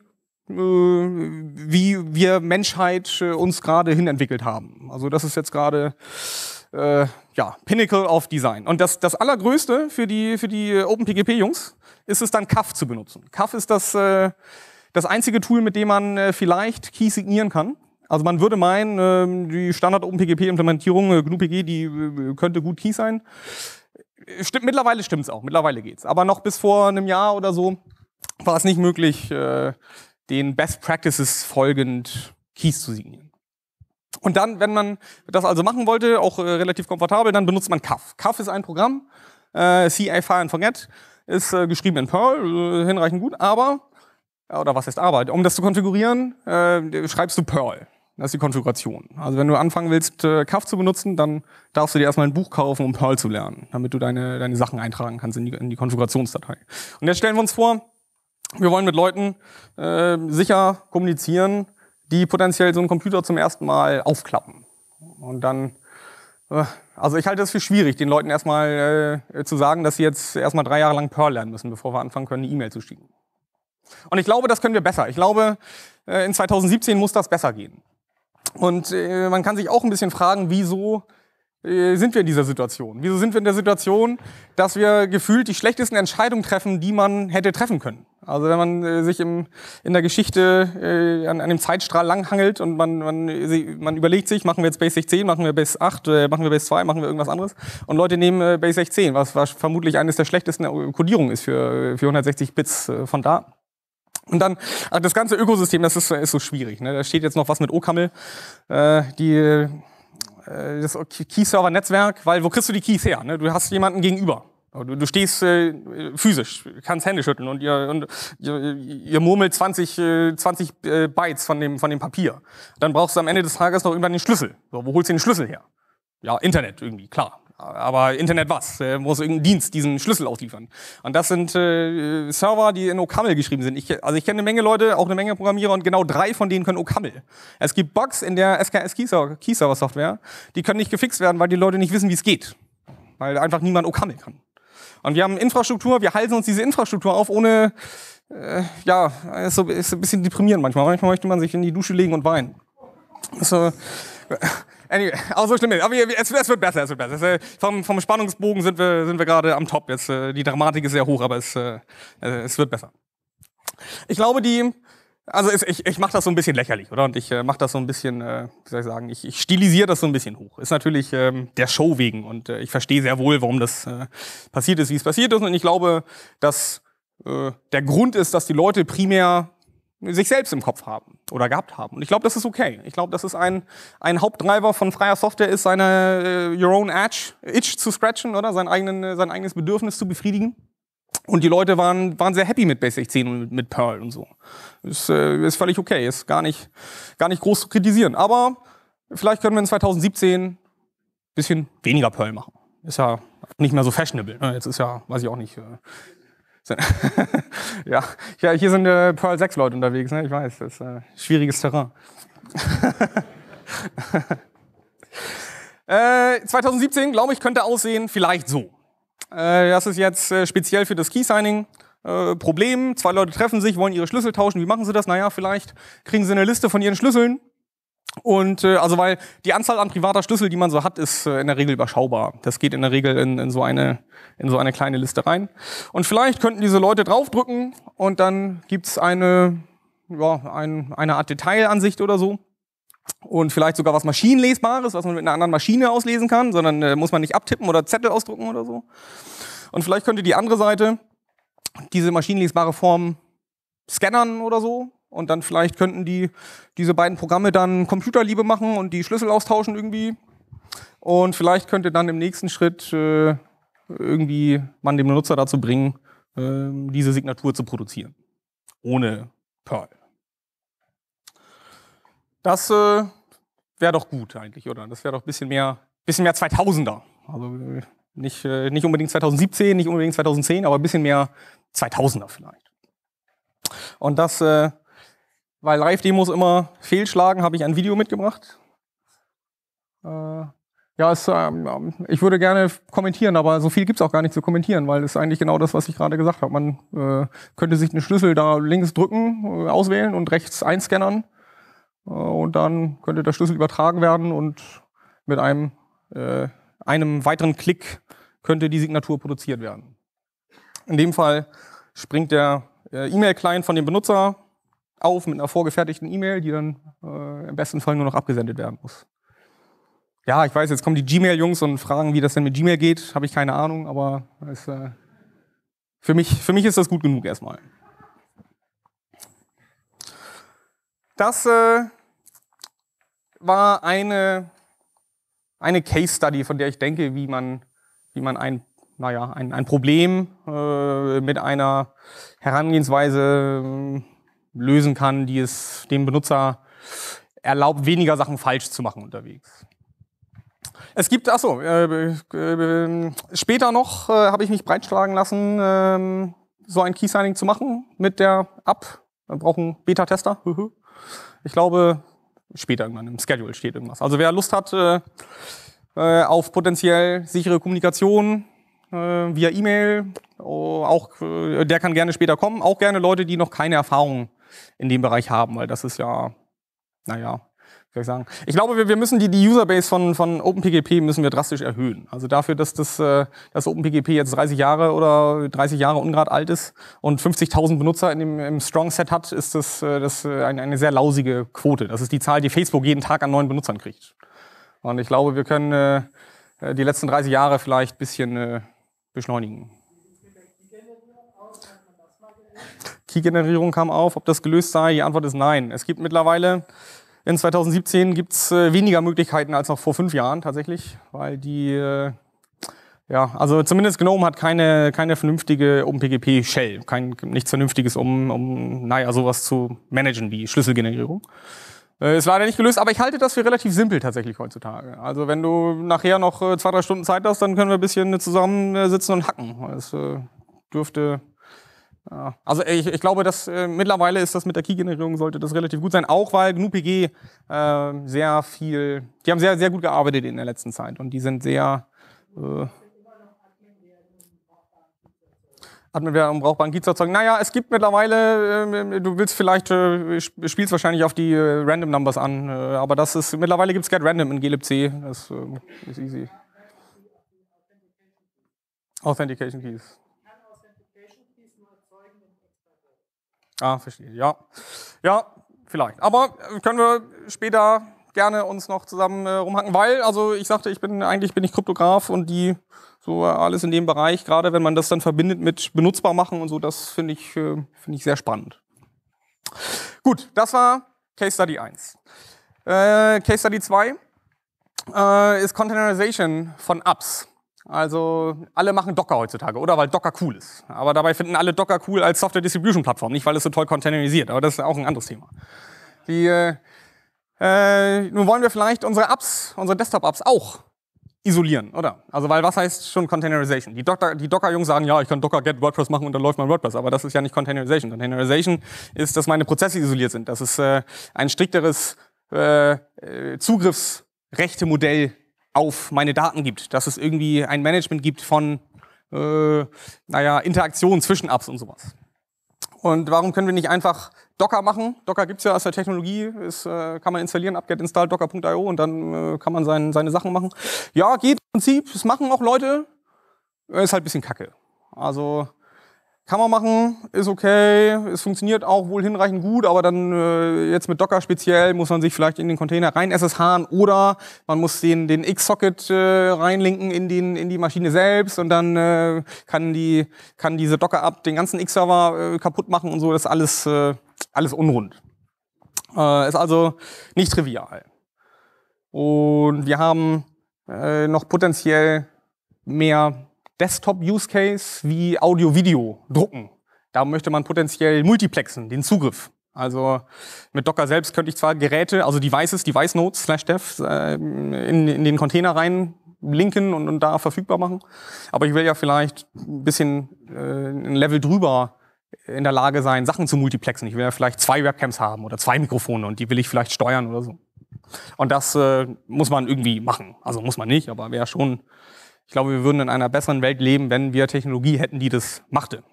wie wir Menschheit äh, uns gerade hinentwickelt haben. Also das ist jetzt gerade äh, ja, Pinnacle of Design. Und das, das Allergrößte für die, für die äh, OpenPGP-Jungs ist es dann CAF zu benutzen. CAF ist das, äh, das einzige Tool, mit dem man äh, vielleicht Keys signieren kann. Also man würde meinen, ähm, die Standard OpenPGP-Implementierung, äh, GNU-PG, die äh, könnte gut Keys sein. Äh, stimmt, mittlerweile stimmt's auch, mittlerweile geht's. Aber noch bis vor einem Jahr oder so war es nicht möglich, äh, den Best Practices folgend Keys zu signieren. Und dann, wenn man das also machen wollte, auch äh, relativ komfortabel, dann benutzt man CAF. CAF ist ein Programm, äh, CA Fire and Forget, ist äh, geschrieben in Perl, äh, hinreichend gut, aber, oder was heißt Arbeit? Um das zu konfigurieren, äh, schreibst du Perl. Das ist die Konfiguration. Also wenn du anfangen willst, äh, CAF zu benutzen, dann darfst du dir erstmal ein Buch kaufen, um Perl zu lernen, damit du deine, deine Sachen eintragen kannst in die, in die Konfigurationsdatei. Und jetzt stellen wir uns vor, wir wollen mit Leuten äh, sicher kommunizieren, die potenziell so einen Computer zum ersten Mal aufklappen. Und dann, äh, also ich halte es für schwierig, den Leuten erstmal äh, zu sagen, dass sie jetzt erstmal drei Jahre lang Perl lernen müssen, bevor wir anfangen können, eine E-Mail zu schicken. Und ich glaube, das können wir besser. Ich glaube, äh, in 2017 muss das besser gehen. Und äh, man kann sich auch ein bisschen fragen, wieso äh, sind wir in dieser Situation? Wieso sind wir in der Situation, dass wir gefühlt die schlechtesten Entscheidungen treffen, die man hätte treffen können? Also wenn man äh, sich im, in der Geschichte äh, an, an dem Zeitstrahl langhangelt und man, man, man überlegt sich, machen wir jetzt Base 16, machen wir Base 8, äh, machen wir Base 2, machen wir irgendwas anderes. Und Leute nehmen äh, Base 16, was, was vermutlich eines der schlechtesten Codierungen ist für, äh, für 160 Bits äh, von da. Und dann, also das ganze Ökosystem, das ist, ist so schwierig. Ne? Da steht jetzt noch was mit OCaml. Äh, die äh, das Key-Server-Netzwerk, weil wo kriegst du die Keys her? Ne? Du hast jemanden gegenüber. Du, du stehst äh, physisch, kannst Hände schütteln und ihr, und ihr, ihr murmelt 20, äh, 20 äh, Bytes von dem, von dem Papier. Dann brauchst du am Ende des Tages noch irgendwann den Schlüssel. So, wo holst du den Schlüssel her? Ja, Internet irgendwie, klar. Aber Internet was? Äh, muss irgendein Dienst diesen Schlüssel ausliefern. Und das sind äh, Server, die in OCaml geschrieben sind. Ich, also ich kenne eine Menge Leute, auch eine Menge Programmierer und genau drei von denen können OCaml. Es gibt Bugs in der SKS Key-Server Software, die können nicht gefixt werden, weil die Leute nicht wissen, wie es geht. Weil einfach niemand OCaml kann. Und wir haben Infrastruktur, wir halten uns diese Infrastruktur auf, ohne, äh, ja, ist, so, ist ein bisschen deprimierend manchmal. Manchmal möchte man sich in die Dusche legen und weinen. So, also, Anyway, auch (laughs) so also schlimm ist. Aber es, es, wird besser, es wird besser. Äh, vom, vom, Spannungsbogen sind wir, sind wir gerade am Top. Jetzt, äh, die Dramatik ist sehr hoch, aber es, äh, es wird besser. Ich glaube, die, also es, ich, ich mache das so ein bisschen lächerlich, oder? Und ich äh, mache das so ein bisschen, wie soll ich sagen, ich, ich stilisiere das so ein bisschen hoch. Ist natürlich ähm, der Show wegen und ich verstehe sehr wohl, warum das passiert ist, wie es passiert ist. Und ich glaube, dass der Grund ist, dass die Leute primär sich selbst im Kopf haben oder gehabt haben. Und ich glaube, das ist okay. Ich glaube, das ist ein, ein Hauptdriver von freier Software, ist seine äh, your own Edge, itch zu scratchen oder sein, eigenen, äh, sein eigenes Bedürfnis zu befriedigen. Und die Leute waren, waren sehr happy mit Basic 10 und mit Perl und so. Ist, äh, ist völlig okay, ist gar nicht, gar nicht groß zu kritisieren. Aber vielleicht können wir in 2017 ein bisschen weniger Perl machen. Ist ja nicht mehr so fashionable. Ne? Jetzt ist ja, weiß ich auch nicht, Äh, (laughs) ja. ja, hier sind äh, Pearl 6 Leute unterwegs, ne? ich weiß, das ist äh, schwieriges Terrain. 2017, (laughs) äh, glaube ich, könnte aussehen vielleicht so. Äh, das ist jetzt äh, speziell für das Key-Signing. Problem, zwei Leute treffen sich, wollen ihre Schlüssel tauschen, wie machen sie das? Naja, vielleicht kriegen sie eine Liste von ihren Schlüsseln und äh, also weil die Anzahl an privater Schlüssel, die man so hat, ist äh, in der Regel überschaubar. Das geht in der Regel in, in, so eine, in so eine kleine Liste rein. Und vielleicht könnten diese Leute draufdrücken und dann gibt's eine, ja, ein, eine Art Detailansicht oder so. Und vielleicht sogar was Maschinenlesbares, was man mit einer anderen Maschine auslesen kann, sondern äh, muss man nicht abtippen oder Zettel ausdrucken oder so. Und vielleicht könnte die andere Seite diese maschinenlesbare Form scannern oder so und dann vielleicht könnten die diese beiden Programme dann Computerliebe machen und die Schlüssel austauschen irgendwie. Und vielleicht könnte dann im nächsten Schritt äh, irgendwie man den Benutzer dazu bringen, äh, diese Signatur zu produzieren. Ohne Perl. Das äh, wäre doch gut eigentlich, oder? Das wäre doch ein bisschen mehr, bisschen mehr 2000er. Also äh, nicht, äh, nicht unbedingt 2017, nicht unbedingt 2010, aber ein bisschen mehr 2000er vielleicht. Und das äh, weil Live-Demos immer fehlschlagen, habe ich ein Video mitgebracht. Äh, ja, es, ähm, ähm ich würde gerne kommentieren, aber so viel gibt es auch gar nicht zu kommentieren, weil es ist eigentlich genau das, was ich gerade gesagt habe. Man äh, könnte sich einen Schlüssel da links drücken, äh, auswählen und rechts einscannern. Äh, und dann könnte der Schlüssel übertragen werden und mit einem, äh, einem weiteren Klick könnte die Signatur produziert werden. In dem Fall springt der äh, E-Mail-Client von dem Benutzer auf mit einer vorgefertigten E-Mail, die dann äh, im besten Fall nur noch abgesendet werden muss. Ja, ich weiß, jetzt kommen die Gmail-Jungs und fragen, wie das denn mit Gmail geht. Habe ich keine Ahnung, aber es, äh, für, mich, für mich ist das gut genug erstmal. Das äh, war eine, eine Case Study, von der ich denke, wie man, wie man ein, naja, ein, ein Problem äh, mit einer Herangehensweise lösen kann, die es dem Benutzer erlaubt, weniger Sachen falsch zu machen unterwegs. Es gibt, achso, äh, äh, äh, später noch äh, habe ich mich breitschlagen lassen, ähm, so ein Key-Signing zu machen mit der App. Wir brauchen Beta-Tester. Ich glaube, später irgendwann im Schedule steht irgendwas. Also wer Lust hat äh, äh, auf potenziell sichere Kommunikation via E-Mail, oh, auch, der kann gerne später kommen. Auch gerne Leute, die noch keine Erfahrung in dem Bereich haben, weil das ist ja, naja, ich sagen. Ich glaube, wir, wir müssen die, die Userbase von, von OpenPGP müssen wir drastisch erhöhen. Also dafür, dass das, äh, dass OpenPGP jetzt 30 Jahre oder 30 Jahre ungrad alt ist und 50.000 Benutzer in dem, im Strong Set hat, ist das, äh, das äh, eine, eine sehr lausige Quote. Das ist die Zahl, die Facebook jeden Tag an neuen Benutzern kriegt. Und ich glaube, wir können die letzten 30 Jahre vielleicht ein bisschen beschleunigen. Key-Generierung kam auf, ob das gelöst sei. Die Antwort ist nein. Es gibt mittlerweile in 2017 gibt es äh, weniger Möglichkeiten als noch vor fünf Jahren tatsächlich, weil die, äh, ja, also zumindest GNOME hat keine, keine vernünftige OpenPGP-Shell, kein, nichts Vernünftiges, um, um, naja, sowas zu managen wie Schlüsselgenerierung. Äh, ist leider nicht gelöst, aber ich halte das für relativ simpel tatsächlich heutzutage. Also wenn du nachher noch zwei, drei Stunden Zeit hast, dann können wir ein bisschen zusammensitzen und hacken. Es dürfte also ich, ich glaube, dass äh, mittlerweile ist das mit der Key-Generierung sollte das relativ gut sein, auch weil GNU-PG äh, sehr viel, die haben sehr, sehr gut gearbeitet in der letzten Zeit und die sind sehr äh, Adminware um brauchbaren Key zu erzeugen. Naja, es gibt mittlerweile, äh, du willst vielleicht, äh, spielst wahrscheinlich auf die äh, Random Numbers an, äh, aber das ist, mittlerweile gibt es get random in glibc, das ähm, ist easy. Authentication Keys. Ah, verstehe. Ja. Ja, vielleicht. Aber äh, können wir später gerne uns noch zusammen äh, rumhacken, weil, also ich sagte, ich bin eigentlich bin ich Kryptograf und die so äh, alles in dem Bereich, gerade wenn man das dann verbindet mit benutzbar machen und so, das finde ich, äh, find ich sehr spannend. Gut, das war Case Study 1. Äh, Case Study 2 äh, ist Containerization von Apps. Also alle machen Docker heutzutage, oder? Weil Docker cool ist. Aber dabei finden alle Docker cool als Software-Distribution-Plattform, nicht weil es so toll containerisiert. Aber das ist auch ein anderes Thema. Die, äh, äh, nun wollen wir vielleicht unsere Apps, unsere Desktop-Apps auch isolieren, oder? Also weil was heißt schon Containerization? Die, Docker, die Docker-Jungs sagen, ja, ich kann Docker get WordPress machen und dann läuft mein WordPress. Aber das ist ja nicht Containerization. Containerization ist, dass meine Prozesse isoliert sind. Das ist äh, ein strikteres äh, äh Zugriffsrechte-Modell auf meine Daten gibt, dass es irgendwie ein Management gibt von, äh, naja, Interaktion zwischen Apps und sowas. Und warum können wir nicht einfach Docker machen? Docker gibt es ja aus der Technologie, ist, äh, kann man installieren, apt-get install docker.io und dann äh, kann man sein, seine Sachen machen. Ja, geht im Prinzip, das machen auch Leute, ist halt ein bisschen kacke. Also kann man machen, ist okay, es funktioniert auch wohl hinreichend gut, aber dann äh, jetzt mit Docker speziell muss man sich vielleicht in den Container rein SSH oder man muss den, den X-Socket äh, reinlinken in, den, in die Maschine selbst und dann äh, kann, die, kann diese docker up den ganzen X-Server äh, kaputt machen und so, das ist alles, äh, alles unrund. Äh, ist also nicht trivial. Und wir haben äh, noch potenziell mehr Desktop-Use-Case wie Audio-Video drucken. Da möchte man potenziell multiplexen, den Zugriff. Also mit Docker selbst könnte ich zwar Geräte, also Devices, Device Nodes, slash dev, äh, in, in, den Container rein linken und, und, da verfügbar machen. Aber ich will ja vielleicht ein bisschen äh, ein Level drüber in der Lage sein, Sachen zu multiplexen. Ich will ja vielleicht zwei Webcams haben oder zwei Mikrofone und die will ich vielleicht steuern oder so. Und das äh, muss man irgendwie machen. Also muss man nicht, aber wäre schon ich glaube, wir würden in einer besseren Welt leben, wenn wir Technologie hätten, die das machte.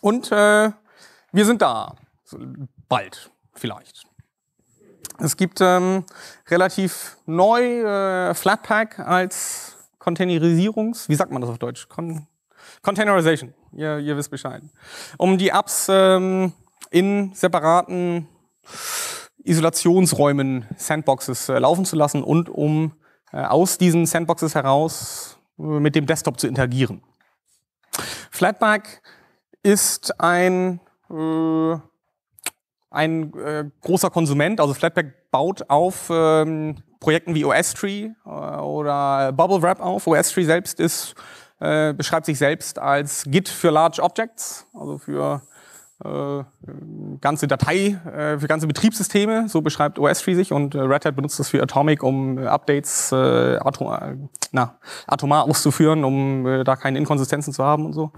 Und äh, wir sind da. Bald, vielleicht. Es gibt ähm, relativ neu äh, Flatpak als Containerisierungs, wie sagt man das auf Deutsch? Con Containerization, ihr, ihr, wisst Bescheid. Um die Apps ähm, in separaten Isolationsräumen, Sandboxes äh, laufen zu lassen und um äh, aus diesen Sandboxes heraus äh, mit dem Desktop zu interagieren. Flatpak ist ein, äh, ein äh, großer Konsument, also Flatpak baut auf ähm, Projekten wie OS-Tree äh, oder Bubble Wrap auf. OS-Tree selbst ist, äh, beschreibt sich selbst als Git für Large Objects, also für äh, ganze Datei, äh, für ganze Betriebssysteme, so beschreibt OS3 sich und äh, Red Hat benutzt das für Atomic, um äh, Updates äh, atom äh, na, atomar auszuführen, um äh, da keine Inkonsistenzen zu haben und so.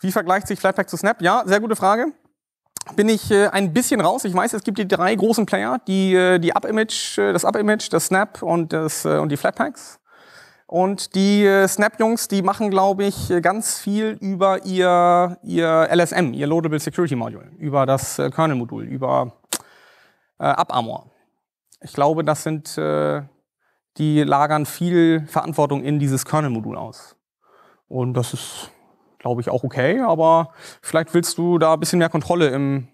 Wie vergleicht sich Flatpak zu Snap? Ja, sehr gute Frage bin ich äh, ein bisschen raus. Ich weiß, es gibt die drei großen Player, die, äh, die Up-Image, äh, das Up-Image, das Snap und, das, äh, und die Flatpaks. Und die äh, Snap-Jungs, die machen, glaube ich, äh, ganz viel über ihr, ihr LSM, ihr Loadable Security Module, über das äh, Kernel-Modul, über äh, Ich glaube, das sind, äh, die lagern viel Verantwortung in dieses Kernel-Modul aus. Und das ist, glaube ich, auch okay, aber vielleicht willst du da ein bisschen mehr Kontrolle im,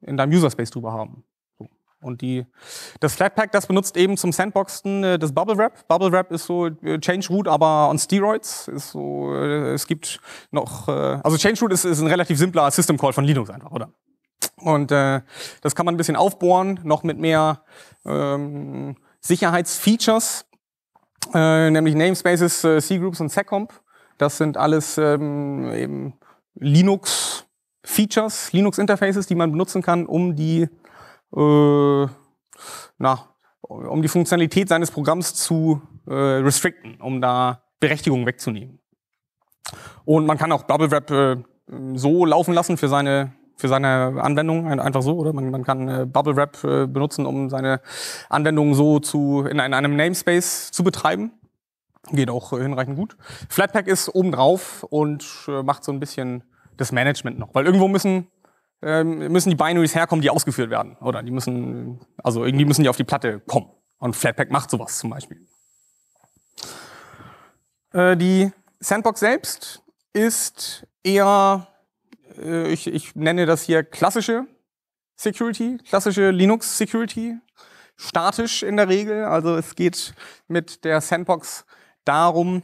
in deinem User-Space drüber haben. Und die, das Flatpak, das benutzt eben zum Sandboxen äh, das Bubble Wrap. Bubble Wrap ist so äh, Change Root, aber on Steroids. Ist so, äh, es gibt noch, äh, also Change Root ist, ist ein relativ simpler System Call von Linux einfach, oder? Und äh, das kann man ein bisschen aufbohren, noch mit mehr ähm, Sicherheitsfeatures, äh, nämlich Namespaces, äh, C-Groups und SecComp. Das sind alles ähm, eben Linux-Features, Linux-Interfaces, die man benutzen kann, um die äh, na, um die Funktionalität seines Programms zu äh, restricten, um da Berechtigungen wegzunehmen. Und man kann auch Bubble Wrap äh, so laufen lassen für seine für seine Anwendung einfach so, oder? Man, man kann äh, Bubble Wrap äh, benutzen, um seine Anwendung so zu in, in einem Namespace zu betreiben. Geht auch äh, hinreichend gut. Flatpak ist obendrauf und äh, macht so ein bisschen das Management noch, weil irgendwo müssen ähm, müssen die Binaries herkommen, die ausgeführt werden. Oder die müssen, also irgendwie müssen die auf die Platte kommen. Und Flatpak macht sowas zum Beispiel. Äh, die Sandbox selbst ist eher, äh, ich, ich nenne das hier klassische Security, klassische Linux Security, statisch in der Regel. Also es geht mit der Sandbox darum,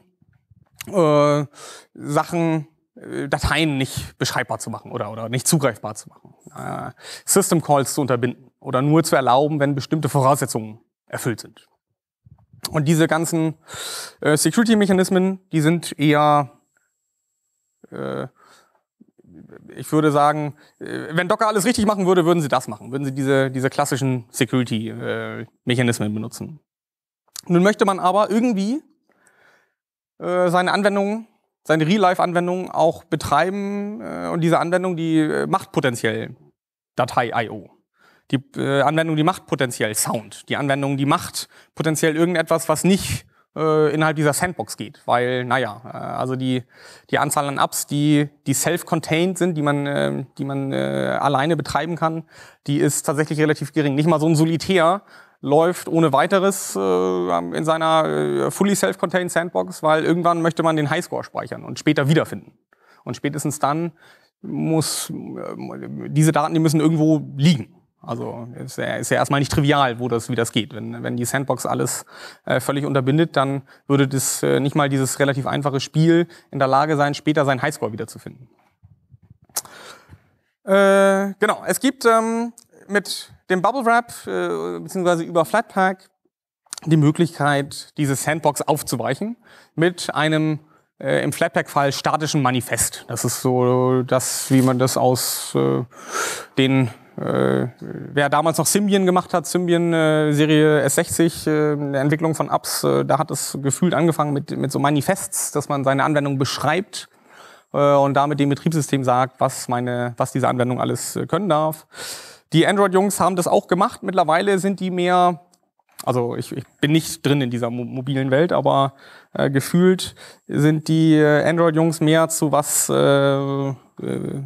äh, Sachen äh, Dateien nicht beschreibbar zu machen oder, oder nicht zugreifbar zu machen, äh, System Calls zu unterbinden oder nur zu erlauben, wenn bestimmte Voraussetzungen erfüllt sind. Und diese ganzen äh, Security-Mechanismen, die sind eher, äh, ich würde sagen, äh, wenn Docker alles richtig machen würde, würden sie das machen, würden sie diese, diese klassischen Security-Mechanismen äh, benutzen. Nun möchte man aber irgendwie seine Anwendungen seine Real-Life-Anwendung auch betreiben äh, und diese Anwendung, die äh, macht potenziell Datei-IO. Die äh, Anwendung, die macht potenziell Sound. Die Anwendung, die macht potenziell irgendetwas, was nicht äh, innerhalb dieser Sandbox geht, weil, naja, äh, also die, die Anzahl an Apps, die, die self-contained sind, die man, ähm, die man äh, alleine betreiben kann, die ist tatsächlich relativ gering. Nicht mal so ein Solitär läuft ohne weiteres äh, in seiner äh, fully self-contained Sandbox, weil irgendwann möchte man den Highscore speichern und später wiederfinden. Und spätestens dann muss äh, diese Daten, die müssen irgendwo liegen. Also ist ja, ist ja erstmal nicht trivial, wo das, wie das geht. Wenn, wenn die Sandbox alles äh, völlig unterbindet, dann würde das äh, nicht mal dieses relativ einfache Spiel in der Lage sein, später seinen Highscore wiederzufinden. Äh, genau, es gibt ähm, mit dem Bubble Wrap äh, bzw. über Flatpak die Möglichkeit, diese Sandbox aufzuweichen mit einem äh, im Flatpak-Fall statischen Manifest. Das ist so das, wie man das aus äh, den äh, wer damals noch Symbian gemacht hat, Symbian äh, Serie S60, äh, der Entwicklung von Apps, äh, da hat es gefühlt angefangen mit, mit so Manifests, dass man seine Anwendung beschreibt äh, und damit dem Betriebssystem sagt, was meine, was diese Anwendung alles äh, können darf. Die Android-Jungs haben das auch gemacht. Mittlerweile sind die mehr, also ich, ich bin nicht drin in dieser mobilen Welt, aber äh, gefühlt sind die äh, Android-Jungs mehr zu was äh, äh,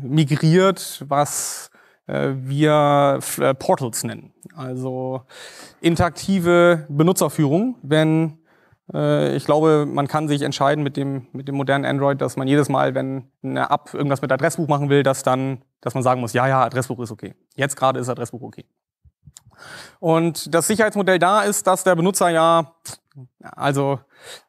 migriert, was äh, wir äh, Portals nennen. Also interaktive Benutzerführung, wenn äh, ich glaube, man kann sich entscheiden mit dem, mit dem modernen Android, dass man jedes Mal, wenn eine App irgendwas mit Adressbuch machen will, dass dann dass man sagen muss, ja, ja, Adressbuch ist okay. Jetzt gerade ist Adressbuch okay. Und das Sicherheitsmodell da ist, dass der Benutzer ja also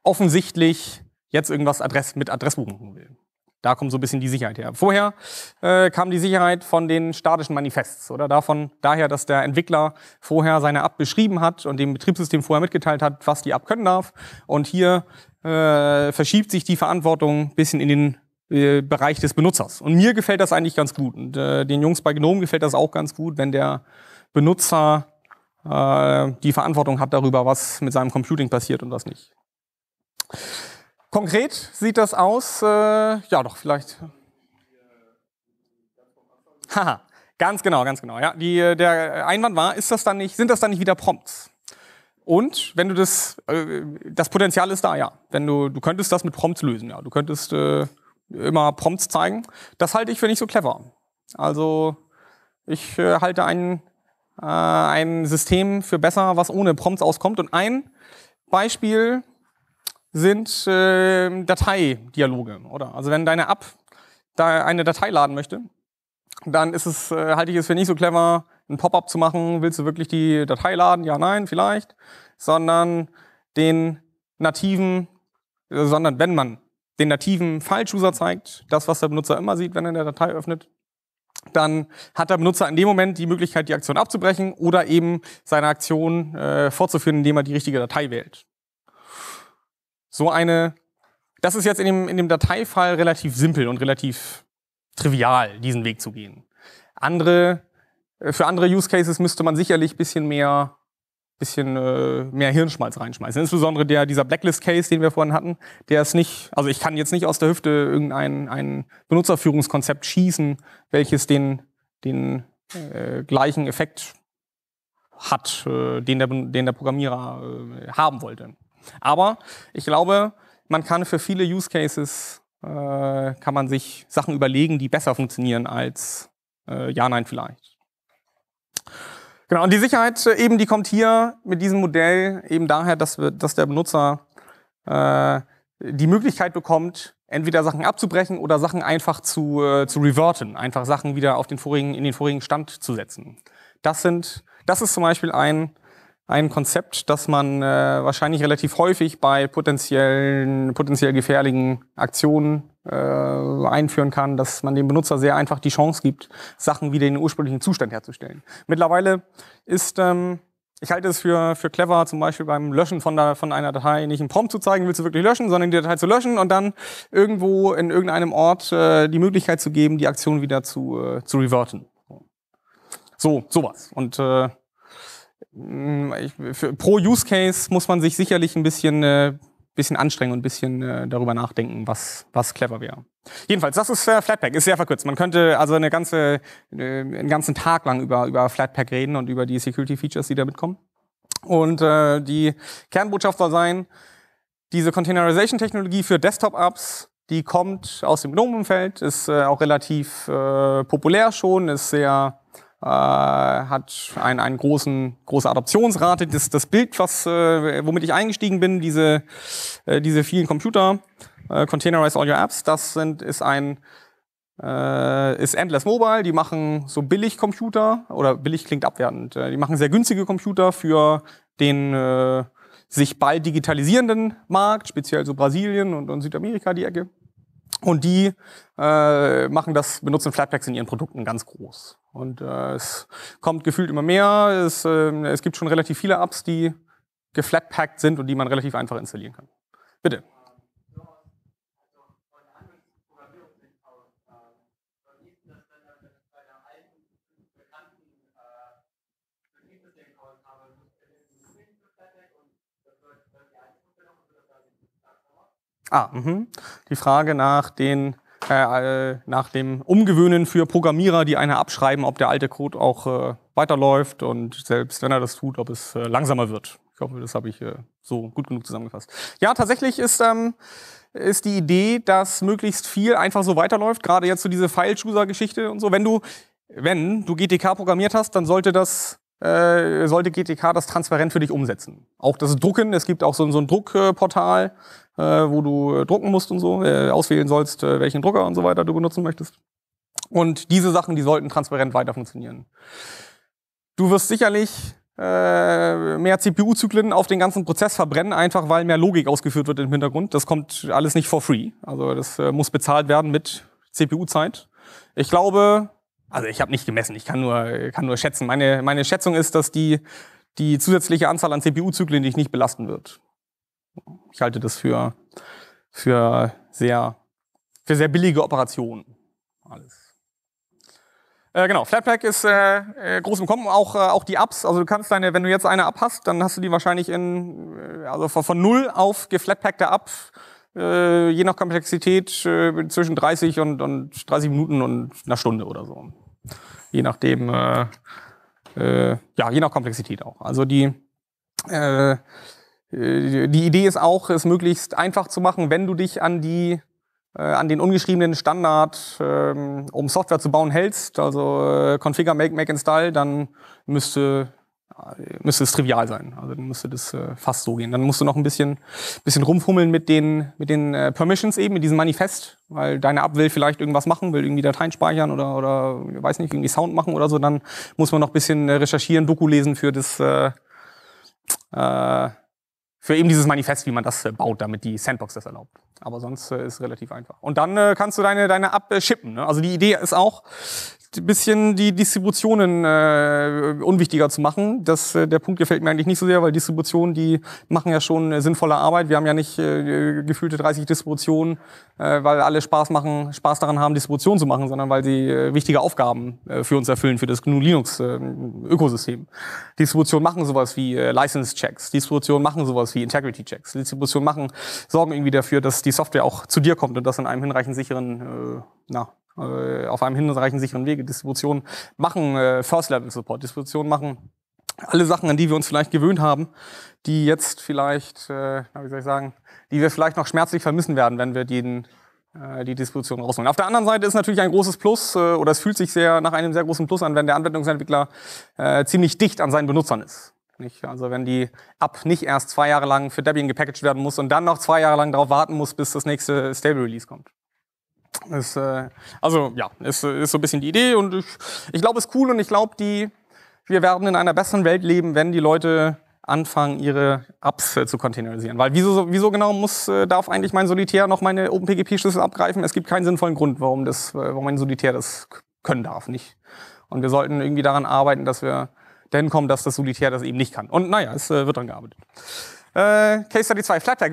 offensichtlich jetzt irgendwas Adress mit Adressbuch machen will. Da kommt so ein bisschen die Sicherheit her. Vorher äh, kam die Sicherheit von den statischen Manifests oder davon daher, dass der Entwickler vorher seine App beschrieben hat und dem Betriebssystem vorher mitgeteilt hat, was die App können darf. Und hier äh, verschiebt sich die Verantwortung ein bisschen in den äh, Bereich des Benutzers. Und mir gefällt das eigentlich ganz gut. Und äh, den Jungs bei Gnome gefällt das auch ganz gut, wenn der Benutzer äh, die Verantwortung hat darüber, was mit seinem Computing passiert und was nicht. Konkret sieht das aus, äh, ja doch, vielleicht. Haha, ganz genau, ganz genau. Ja, die, äh, der Einwand war, ist das dann nicht, sind das dann nicht wieder Prompts? Und wenn du das, das Potenzial ist da, ja. Wenn du, du könntest das mit Prompts lösen, ja. Du könntest äh, immer Prompts zeigen. Das halte ich für nicht so clever. Also ich äh, halte ein, äh, ein System für besser, was ohne Prompts auskommt. Und ein Beispiel sind äh, Dateidialoge, oder? Also wenn deine App da eine Datei laden möchte, dann ist es, äh, halte ich es für nicht so clever, ein Pop-up zu machen, willst du wirklich die Datei laden? Ja, nein, vielleicht. Sondern den nativen, sondern wenn man den nativen File-Chooser zeigt, das, was der Benutzer immer sieht, wenn er eine Datei öffnet, dann hat der Benutzer in dem Moment die Möglichkeit, die Aktion abzubrechen oder eben seine Aktion äh, fortzuführen, indem er die richtige Datei wählt. So eine, das ist jetzt in dem, in dem Dateifall relativ simpel und relativ trivial, diesen Weg zu gehen. Andere, äh, für andere Use Cases müsste man sicherlich ein bisschen mehr bisschen äh, mehr Hirnschmalz reinschmeißen. Insbesondere der, dieser Blacklist-Case, den wir vorhin hatten, der ist nicht, also ich kann jetzt nicht aus der Hüfte irgendein ein Benutzerführungskonzept schießen, welches den, den äh, gleichen Effekt hat, äh, den, der, den der Programmierer äh, haben wollte. Aber ich glaube, man kann für viele Use Cases, äh, kann man sich Sachen überlegen, die besser funktionieren als äh, ja, nein, vielleicht. Genau, und die Sicherheit äh, eben, die kommt hier mit diesem Modell eben daher, dass, wir, dass der Benutzer äh, die Möglichkeit bekommt, entweder Sachen abzubrechen oder Sachen einfach zu, äh, zu reverten, einfach Sachen wieder auf den vorigen, in den vorigen Stand zu setzen. Das sind, das ist zum Beispiel ein ein Konzept, das man äh, wahrscheinlich relativ häufig bei potenziellen, potenziell gefährlichen Aktionen äh, einführen kann, dass man dem Benutzer sehr einfach die Chance gibt, Sachen wieder in den ursprünglichen Zustand herzustellen. Mittlerweile ist, ähm, ich halte es für, für clever, zum Beispiel beim Löschen von, der, von einer Datei nicht einen Prompt zu zeigen, willst du wirklich löschen, sondern die Datei zu löschen und dann irgendwo in irgendeinem Ort äh, die Möglichkeit zu geben, die Aktion wieder zu, äh, zu reverten. So, sowas. Und äh, hm, für, pro Use Case muss man sich sicherlich ein bisschen, äh, bisschen anstrengen und ein bisschen äh, darüber nachdenken, was, was clever wäre. Jedenfalls, das ist äh, Flatpak, ist sehr verkürzt. Man könnte also eine ganze, äh, einen ganzen Tag lang über, über Flatpak reden und über die Security Features, die da mitkommen. Und äh, die Kernbotschaft soll sein, diese Containerization-Technologie für Desktop-Apps, die kommt aus dem GNOME-Umfeld, ist äh, auch relativ populär schon, ist sehr äh, hat ein, einen großen große Adaptionsrate. Das, das Bild, was, äh, womit ich eingestiegen bin, diese, äh, diese vielen Computer, äh, Containerize All Your Apps, das sind, ist ein äh, ist Endless Mobile. Die machen so billig Computer oder billig klingt abwertend. Äh, die machen sehr günstige Computer für den äh, sich bald digitalisierenden Markt, speziell so Brasilien und, und Südamerika die Ecke. Und die äh, machen das, benutzen Flatpaks in ihren Produkten ganz groß. Und äh, es kommt gefühlt immer mehr. Es, äh, es gibt schon relativ viele Apps, die geflatpackt sind und die man relativ einfach installieren kann. Bitte. Ah, mhm. die Frage nach den äh, äh nach dem Umgewöhnen für Programmierer, die eine abschreiben, ob der alte Code auch äh, weiterläuft und selbst wenn er das tut, ob es äh, langsamer wird. Ich hoffe, das habe ich äh, so gut genug zusammengefasst. Ja, tatsächlich ist ähm, ist die Idee, dass möglichst viel einfach so weiterläuft, gerade jetzt so diese File-Chooser-Geschichte und so. Wenn du, wenn du GTK programmiert hast, dann sollte das äh, sollte GTK das transparent für dich umsetzen. Auch das Drucken, es gibt auch so, so ein Druckportal, äh, wo du äh, drucken musst und so, äh, auswählen sollst, äh, welchen Drucker und so weiter du benutzen möchtest. Und diese Sachen, die sollten transparent weiter funktionieren. Du wirst sicherlich äh, mehr CPU-Zyklen auf den ganzen Prozess verbrennen, einfach weil mehr Logik ausgeführt wird im Hintergrund. Das kommt alles nicht for free. Also das muss bezahlt werden mit CPU-Zeit. Ich glaube, also ich habe nicht gemessen, ich kann nur, kann nur schätzen. Meine, meine Schätzung ist, dass die, die zusätzliche Anzahl an CPU-Zyklen dich nicht belasten wird. Ich halte das für, für, sehr, für sehr billige Operationen. Alles. Äh, genau, Flatpak ist äh, äh groß im Kommen, auch, äh, auch die Apps. Also du kannst deine, wenn du jetzt eine App hast, dann hast du die wahrscheinlich in, äh, also von, von null auf geflatpackte Apps äh, je nach Komplexität äh, zwischen 30 und, und 30 Minuten und einer Stunde oder so. Je nachdem, äh, äh, ja, je nach Komplexität auch. Also die, äh, äh die Idee ist auch, es möglichst einfach zu machen, wenn du dich an die äh, an den ungeschriebenen Standard, ähm, um Software zu bauen, hältst, also Configure, Make, Make Install, dann müsste müsste es trivial sein. Also dann müsste das äh, fast so gehen. Dann musst du noch ein bisschen, bisschen rumfummeln mit den, mit den äh, Permissions eben, mit diesem Manifest, weil deine App will vielleicht irgendwas machen, will irgendwie Dateien speichern oder, oder weiß nicht, irgendwie Sound machen oder so. Dann muss man noch ein bisschen äh, recherchieren, Doku lesen für das, äh, äh, für eben dieses Manifest, wie man das äh, baut, damit die Sandbox das erlaubt. Aber sonst äh, ist relativ einfach. Und dann äh, kannst du deine, deine App äh, shippen. Ne? Also die Idee ist auch, ein bisschen die Distributionen äh, unwichtiger zu machen. Das, äh, der Punkt gefällt mir eigentlich nicht so sehr, weil Distributionen, die machen ja schon äh, sinnvolle Arbeit. Wir haben ja nicht äh, gefühlte 30 Distributionen, äh, weil alle Spaß machen, Spaß daran haben, Distributionen zu machen, sondern weil sie äh, wichtige Aufgaben äh, für uns erfüllen, für das GNU Linux äh, Ökosystem. Distributionen machen sowas wie äh, License Checks. Distributionen machen sowas wie Integrity Checks. Distributionen machen, sorgen irgendwie dafür, dass die Software auch zu dir kommt und das in einem hinreichend sicheren, äh, na, äh, auf einem hinreichend sicheren Wege. Distributionen machen äh, First-Level-Support, Distributionen machen alle Sachen, an die wir uns vielleicht gewöhnt haben, die jetzt vielleicht, äh, wie soll ich sagen, die wir vielleicht noch schmerzlich vermissen werden, wenn wir den, äh, die Distribution rausholen. Auf der anderen Seite ist natürlich ein großes Plus, äh, oder es fühlt sich sehr nach einem sehr großen Plus an, wenn der Anwendungsentwickler äh, ziemlich dicht an seinen Benutzern ist. Nicht? Also wenn die App nicht erst zwei Jahre lang für Debian gepackaged werden muss und dann noch zwei Jahre lang darauf warten muss, bis das nächste Stable Release kommt. Ist, äh, also ja, ist, äh, ist so ein bisschen die Idee und ich, ich glaube, es ist cool und ich glaube, die, wir werden in einer besseren Welt leben, wenn die Leute anfangen, ihre Apps äh, zu containerisieren. Weil wieso, wieso genau muss, äh, darf eigentlich mein Solitär noch meine OpenPGP-Schlüssel abgreifen? Es gibt keinen sinnvollen Grund, warum, das, äh, warum mein Solitär das können darf, nicht. Und wir sollten irgendwie daran arbeiten, dass wir dahin kommen, dass das Solitär das eben nicht kann. Und naja, es äh, wird dran gearbeitet. Äh, Case Study 2, Flatpak,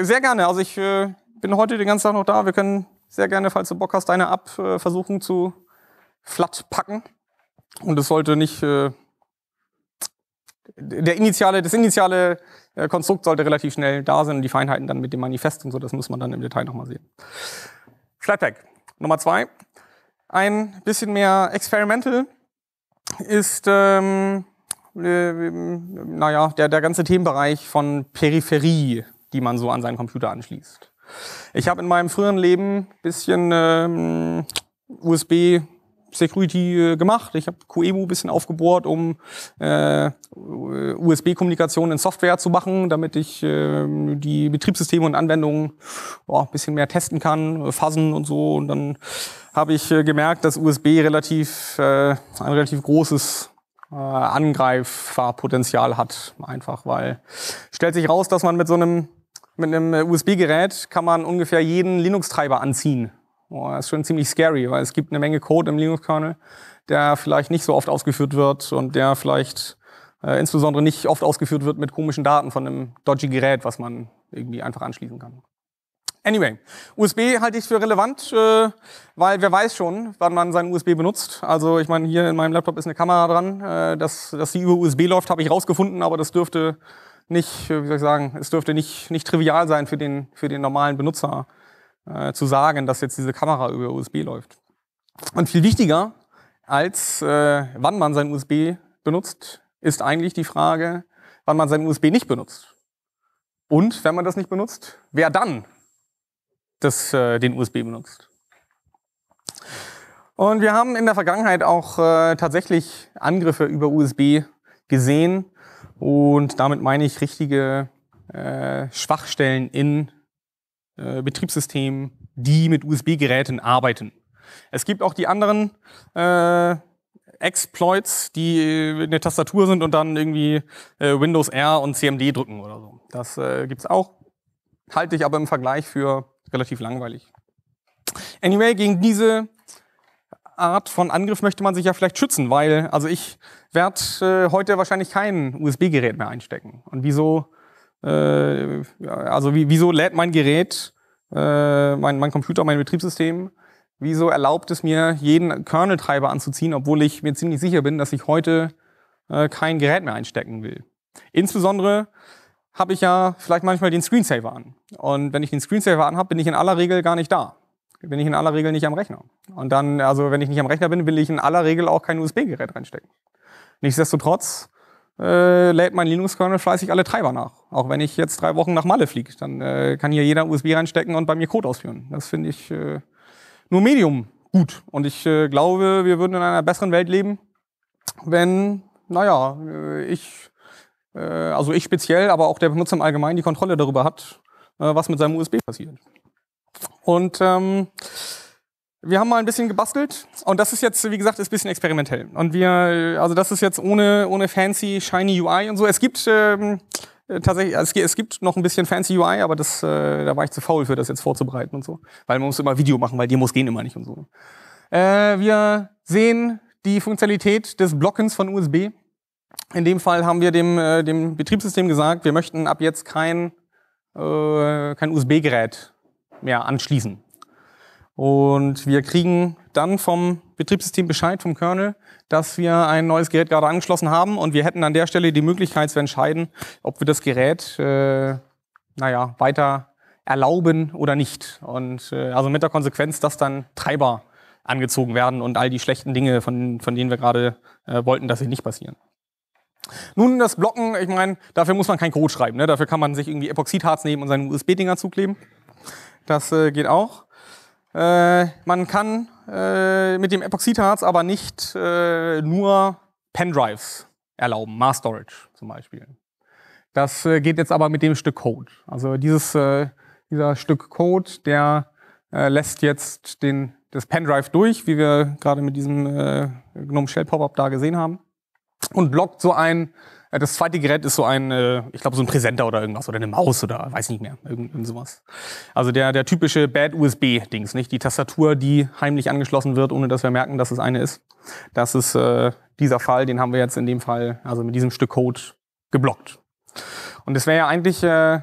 sehr gerne. Also ich bin heute den ganzen Tag noch da. Wir können sehr gerne, falls du Bock hast, deine Abversuchung zu flatt packen. Und es sollte nicht äh, der initiale, das initiale äh, Konstrukt sollte relativ schnell da sein und die Feinheiten dann mit dem Manifest und so, das muss man dann im Detail nochmal sehen. Flatpak Nummer zwei. Ein bisschen mehr experimental ist, ähm, äh, naja, der, der ganze Themenbereich von Peripherie, die man so an seinen Computer anschließt. Ich habe in meinem früheren Leben ein bisschen ähm, USB Security äh, gemacht. Ich habe QEMU ein bisschen aufgebohrt, um äh, USB-Kommunikation in Software zu machen, damit ich äh, die Betriebssysteme und Anwendungen boah, ein bisschen mehr testen kann, äh, fassen und so. Und dann habe ich äh, gemerkt, dass USB relativ äh, ein relativ großes äh, Angreifbarpotenzial hat, einfach, weil stellt sich raus, dass man mit so einem mit einem äh, USB-Gerät kann man ungefähr jeden Linux-Treiber anziehen. Oh, das ist schon ziemlich scary, weil es gibt eine Menge Code im Linux-Kernel, der vielleicht nicht so oft ausgeführt wird und der vielleicht äh, insbesondere nicht oft ausgeführt wird mit komischen Daten von einem dodgy Gerät, was man irgendwie einfach anschließen kann. Anyway, USB halte ich für relevant, äh, weil wer weiß schon, wann man sein USB benutzt. Also ich meine, hier in meinem Laptop ist eine Kamera dran, äh, dass, dass die über USB läuft, habe ich rausgefunden, aber das dürfte nicht, äh, wie soll ich sagen, es dürfte nicht, nicht trivial sein für den, für den normalen Benutzer äh, zu sagen, dass jetzt diese Kamera über USB läuft. Und viel wichtiger als äh, wann man sein USB benutzt, ist eigentlich die Frage, wann man sein USB nicht benutzt. Und wenn man das nicht benutzt, wer dann das, äh, den USB benutzt. Und wir haben in der Vergangenheit auch äh, tatsächlich Angriffe über USB gesehen, und damit meine ich richtige äh, Schwachstellen in äh, Betriebssystemen, die mit USB-Geräten arbeiten. Es gibt auch die anderen äh, Exploits, die in der Tastatur sind und dann irgendwie äh, Windows R und CMD drücken oder so. Das äh, gibt es auch. Halte ich aber im Vergleich für relativ langweilig. Anyway, gegen diese Art von Angriff möchte man sich ja vielleicht schützen, weil also ich werde äh, heute wahrscheinlich kein USB-Gerät mehr einstecken. Und wieso, äh, also wie, wieso lädt mein Gerät, äh, mein, mein Computer, mein Betriebssystem, wieso erlaubt es mir, jeden Kernel-Treiber anzuziehen, obwohl ich mir ziemlich sicher bin, dass ich heute äh, kein Gerät mehr einstecken will. Insbesondere habe ich ja vielleicht manchmal den Screensaver an. Und wenn ich den Screensaver an habe, bin ich in aller Regel gar nicht da bin ich in aller Regel nicht am Rechner. Und dann, also wenn ich nicht am Rechner bin, will ich in aller Regel auch kein USB-Gerät reinstecken. Nichtsdestotrotz äh, lädt mein Linux-Kernel fleißig alle Treiber nach. Auch wenn ich jetzt drei Wochen nach Malle fliege, dann äh, kann hier jeder USB reinstecken und bei mir Code ausführen. Das finde ich äh, nur Medium gut. Und ich äh, glaube, wir würden in einer besseren Welt leben, wenn, naja, äh, ich, äh, also ich speziell, aber auch der Benutzer im Allgemeinen die Kontrolle darüber hat, was mit seinem USB passiert. Und ähm, wir haben mal ein bisschen gebastelt und das ist jetzt, wie gesagt, ist ein bisschen experimentell. Und wir, also das ist jetzt ohne, ohne fancy, shiny UI und so. Es gibt ähm, äh, tatsächlich, also es, gibt noch ein bisschen fancy UI, aber das, äh, da war ich zu faul für, das jetzt vorzubereiten und so. Weil man muss immer Video machen, weil die muss gehen immer nicht und so. Äh, wir sehen die Funktionalität des Blockens von USB. In dem Fall haben wir dem, äh, dem Betriebssystem gesagt, wir möchten ab jetzt kein, äh, kein USB-Gerät mehr anschließen. Und wir kriegen dann vom Betriebssystem Bescheid, vom Kernel, dass wir ein neues Gerät gerade angeschlossen haben und wir hätten an der Stelle die Möglichkeit zu entscheiden, ob wir das Gerät, äh, naja, weiter erlauben oder nicht. Und äh, also mit der Konsequenz, dass dann Treiber angezogen werden und all die schlechten Dinge, von, von denen wir gerade äh, wollten, dass sie nicht passieren. Nun, das Blocken, ich meine, dafür muss man kein Code schreiben. Ne? Dafür kann man sich irgendwie Epoxidharz nehmen und seinen USB-Dinger zukleben. Das äh, geht auch. Äh, man kann äh, mit dem Epoxidharz aber nicht äh, nur Pendrives erlauben, Mass Storage zum Beispiel. Das äh, geht jetzt aber mit dem Stück Code. Also dieses, äh, dieser Stück Code, der lässt jetzt den, das Pendrive durch, wie wir gerade mit diesem GNOME Shell Pop-up da gesehen haben, und blockt so ein äh, das zweite Gerät ist so ein, äh, ich glaube, so ein Präsenter oder irgendwas oder eine Maus oder weiß nicht mehr, irgend, irgend sowas. Also der, der typische Bad USB-Dings, nicht? Die Tastatur, die heimlich angeschlossen wird, ohne dass wir merken, dass es eine ist. Das ist äh, dieser Fall, den haben wir jetzt in dem Fall, also mit diesem Stück Code geblockt. Und es wäre ja eigentlich, äh,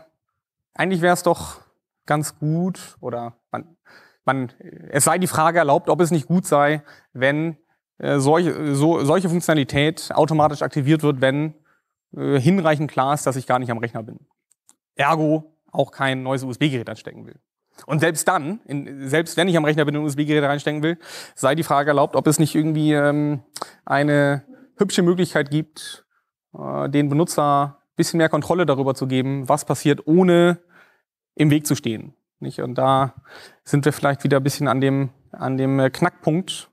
eigentlich wäre es doch ganz gut oder man, man, es sei die Frage erlaubt, ob es nicht gut sei, wenn äh, solche, so, solche Funktionalität automatisch aktiviert wird, wenn äh, hinreichend klar ist, dass ich gar nicht am Rechner bin. Ergo auch kein neues USB-Gerät anstecken will. Und selbst dann, in, selbst wenn ich am Rechner bin und USB-Gerät reinstecken will, sei die Frage erlaubt, ob es nicht irgendwie ähm, eine hübsche Möglichkeit gibt, äh, den Benutzer ein bisschen mehr Kontrolle darüber zu geben, was passiert, ohne im Weg zu stehen. Nicht? Und da sind wir vielleicht wieder ein bisschen an dem, an dem äh, Knackpunkt,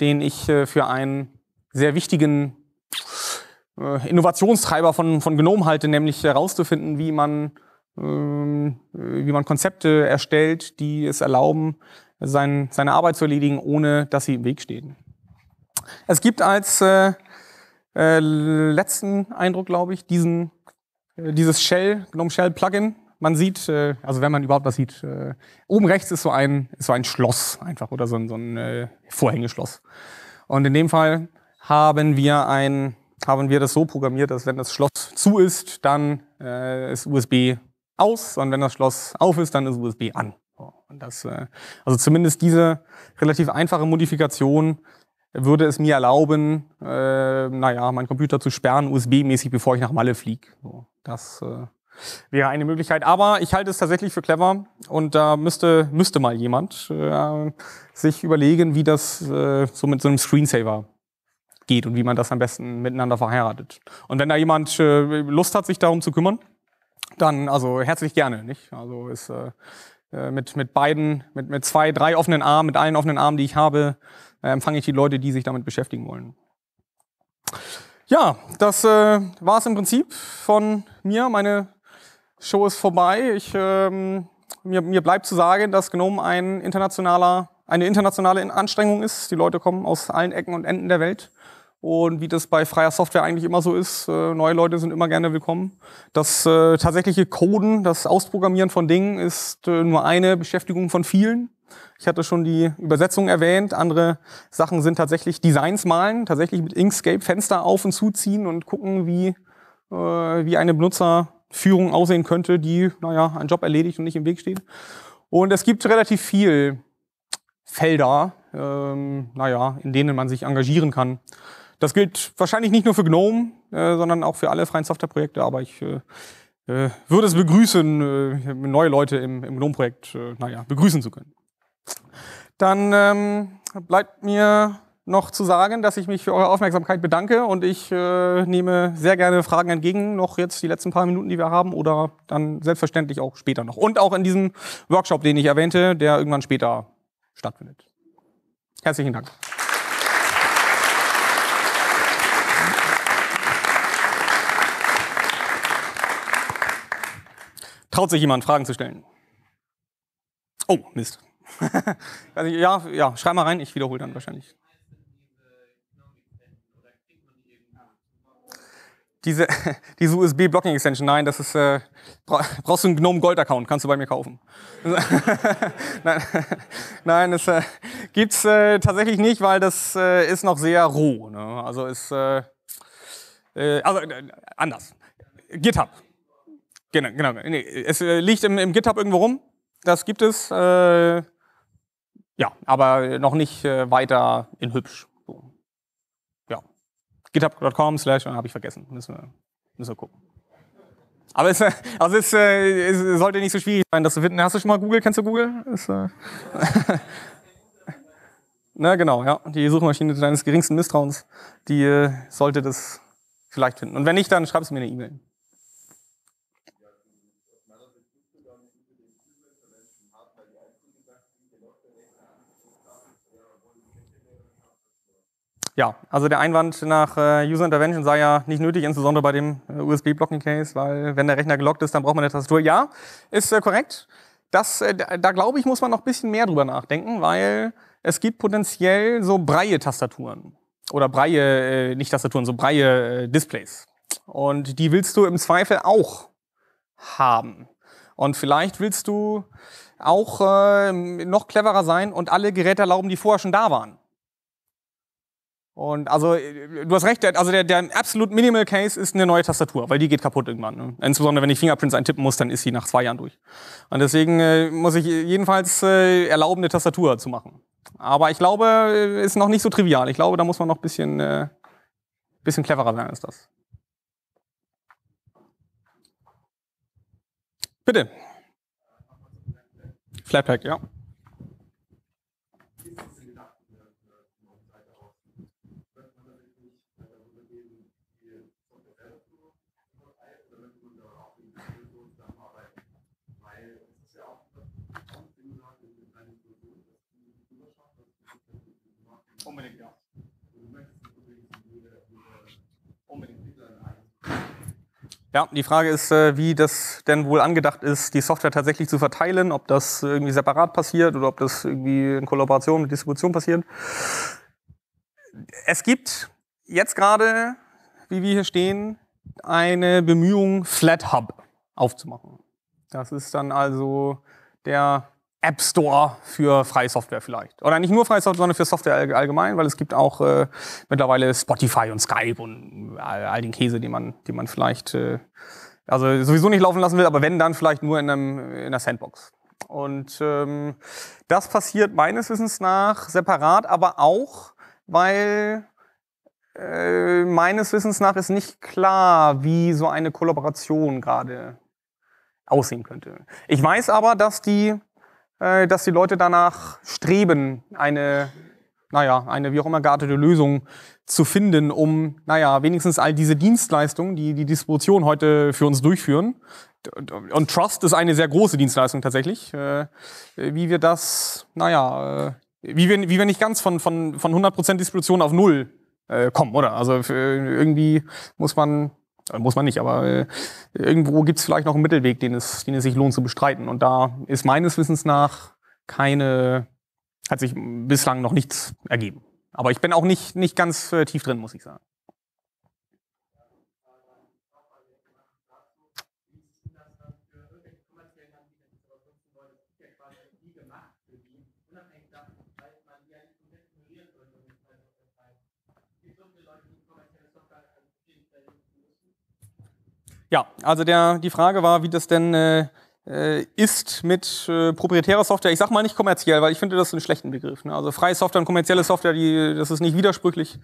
den ich äh, für einen sehr wichtigen äh, Innovationstreiber von, von Gnome halte, nämlich herauszufinden, wie man, ähm, äh, wie man Konzepte erstellt, die es erlauben, sein, seine Arbeit zu erledigen, ohne dass sie im Weg stehen. Es gibt als äh, äh, letzten Eindruck, glaube ich, diesen, äh, dieses Shell, GNOME Shell Plugin. Man sieht, äh, also wenn man überhaupt was sieht, äh, oben rechts ist so ein, ist so ein Schloss einfach oder so ein, so ein äh, Vorhängeschloss. Und in dem Fall haben wir ein haben wir das so programmiert, dass wenn das Schloss zu ist, dann äh, ist USB aus und wenn das Schloss auf ist, dann ist USB an. Und das, äh, also zumindest diese relativ einfache Modifikation würde es mir erlauben, äh, naja, meinen Computer zu sperren, USB-mäßig, bevor ich nach Malle fliege. So. Das äh, wäre eine Möglichkeit. Aber ich halte es tatsächlich für clever und da müsste, müsste mal jemand äh, sich überlegen, wie das äh, so mit so einem Screensaver geht und wie man das am besten miteinander verheiratet. Und wenn da jemand äh, Lust hat, sich darum zu kümmern, dann also herzlich gerne, nicht? Also ist äh, äh, mit mit beiden, mit mit zwei, drei offenen Armen, mit allen offenen Armen, die ich habe, äh, empfange ich die Leute, die sich damit beschäftigen wollen. Ja, das äh, war es im Prinzip von mir. Meine Show ist vorbei. Ich, ähm, mir, mir bleibt zu sagen, dass GNOME ein internationaler, eine internationale Anstrengung ist. Die Leute kommen aus allen Ecken und Enden der Welt. Und wie das bei freier Software eigentlich immer so ist, äh, neue Leute sind immer gerne willkommen. Das äh, tatsächliche Coden, das Ausprogrammieren von Dingen ist äh, nur eine Beschäftigung von vielen. Ich hatte schon die Übersetzung erwähnt. Andere Sachen sind tatsächlich Designs malen, tatsächlich mit Inkscape Fenster auf und zuziehen und gucken, wie, äh, wie eine Benutzerführung aussehen könnte, die, naja, einen Job erledigt und nicht im Weg steht. Und es gibt relativ viel Felder, ähm, naja, in denen man sich engagieren kann. Das gilt wahrscheinlich nicht nur für GNOME, äh, sondern auch für alle freien Softwareprojekte, aber ich äh, äh würde es begrüßen, äh, neue Leute im, im GNOME-Projekt äh, naja, begrüßen zu können. Dann ähm, bleibt mir noch zu sagen, dass ich mich für eure Aufmerksamkeit bedanke und ich äh, nehme sehr gerne Fragen entgegen, noch jetzt die letzten paar Minuten, die wir haben oder dann selbstverständlich auch später noch. Und auch in diesem Workshop, den ich erwähnte, der irgendwann später stattfindet. Herzlichen Dank. Traut sich jemand, Fragen zu stellen? Oh, Mist. (laughs) Also, ja, ja, schreib mal rein, ich wiederhole dann wahrscheinlich. Diese, (laughs) diese USB-Blocking-Extension, nein, das ist, äh, brauchst du einen GNOME Gold-Account, kannst du bei mir kaufen. (laughs) nein, nein, das äh, es äh, tatsächlich nicht, weil das äh, ist noch sehr roh. Ne? Also ist, äh, äh, also äh, anders. GitHub, Genau, genau. es äh, liegt im, im, GitHub irgendwo rum. Das gibt es. Äh, ja, aber noch nicht äh, weiter in hübsch. So. Ja. GitHub.com slash, äh, habe ich vergessen. Müssen wir, müssen wir gucken. Aber es, also es, es, sollte nicht so schwierig sein, das zu finden. Hast du schon mal Google? Kennst du Google? Ist, (laughs) Na genau, ja. Die Suchmaschine deines geringsten Misstrauens, die sollte das vielleicht finden. Und wenn nicht, dann schreib es mir eine E-Mail. Ja, also der Einwand nach äh, User Intervention sei ja nicht nötig, insbesondere bei dem äh, USB-Blocking-Case, weil wenn der Rechner gelockt ist, dann braucht man eine Tastatur. Ja, ist äh, korrekt. Das, äh, da glaube ich, muss man noch ein bisschen mehr drüber nachdenken, weil es gibt potenziell so Breie-Tastaturen. Oder Breie, äh, nicht Tastaturen, so Breie-Displays. Äh, und die willst du im Zweifel auch haben. Und vielleicht willst du auch äh, noch cleverer sein und alle Geräte erlauben, die vorher schon da waren. Und also, äh, du hast recht, also der, der absolut Minimal Case ist eine neue Tastatur, weil die geht kaputt irgendwann. Ne? Insbesondere wenn ich Fingerprints eintippen muss, dann ist sie nach zwei Jahren durch. Und deswegen äh, muss ich jedenfalls äh, erlauben, eine Tastatur zu machen. Aber ich glaube, äh, ist noch nicht so trivial. Ich glaube, da muss man noch ein bisschen, äh, bisschen cleverer sein als das. Bitte. Flatpak, ja. Ja, die Frage ist, äh, wie das denn wohl angedacht ist, die Software tatsächlich zu verteilen, ob das irgendwie separat passiert oder ob das irgendwie in Kollaboration mit Distribution passiert. Es gibt jetzt gerade, wie wir hier stehen, eine Bemühung, FlatHub aufzumachen. Das ist dann also der App Store für freie Software vielleicht. Oder nicht nur freie Software, sondern für Software all, allgemein, weil es gibt auch äh, mittlerweile Spotify und Skype und all, all, den Käse, den man, den man vielleicht äh, also sowieso nicht laufen lassen will, aber wenn, dann vielleicht nur in, einem, in einer Sandbox. Und ähm, das passiert meines Wissens nach separat, aber auch, weil äh, meines Wissens nach ist nicht klar, wie so eine Kollaboration gerade aussehen könnte. Ich weiß aber, dass die äh, dass die Leute danach streben, eine, naja, eine wie auch immer geartete Lösung zu finden, um, naja, wenigstens all diese Dienstleistungen, die die Distribution heute für uns durchführen, und Trust ist eine sehr große Dienstleistung tatsächlich, äh, wie wir das, naja, äh, wie wir, wie wir nicht ganz von, von, von 100% Distribution auf Null kommen, oder? Also irgendwie muss man muss man nicht, aber äh, irgendwo gibt es vielleicht noch einen Mittelweg, den es, den es sich lohnt zu bestreiten. Und da ist meines Wissens nach keine, hat sich bislang noch nichts ergeben. Aber ich bin auch nicht, nicht ganz äh, tief drin, muss ich sagen. Ja, also der, die Frage war, wie das denn äh, äh, ist mit äh, proprietärer Software. Ich sag mal nicht kommerziell, weil ich finde das ist ein schlechten Begriff. Ne? Also freie Software und kommerzielle Software, die, das ist nicht widersprüchlich.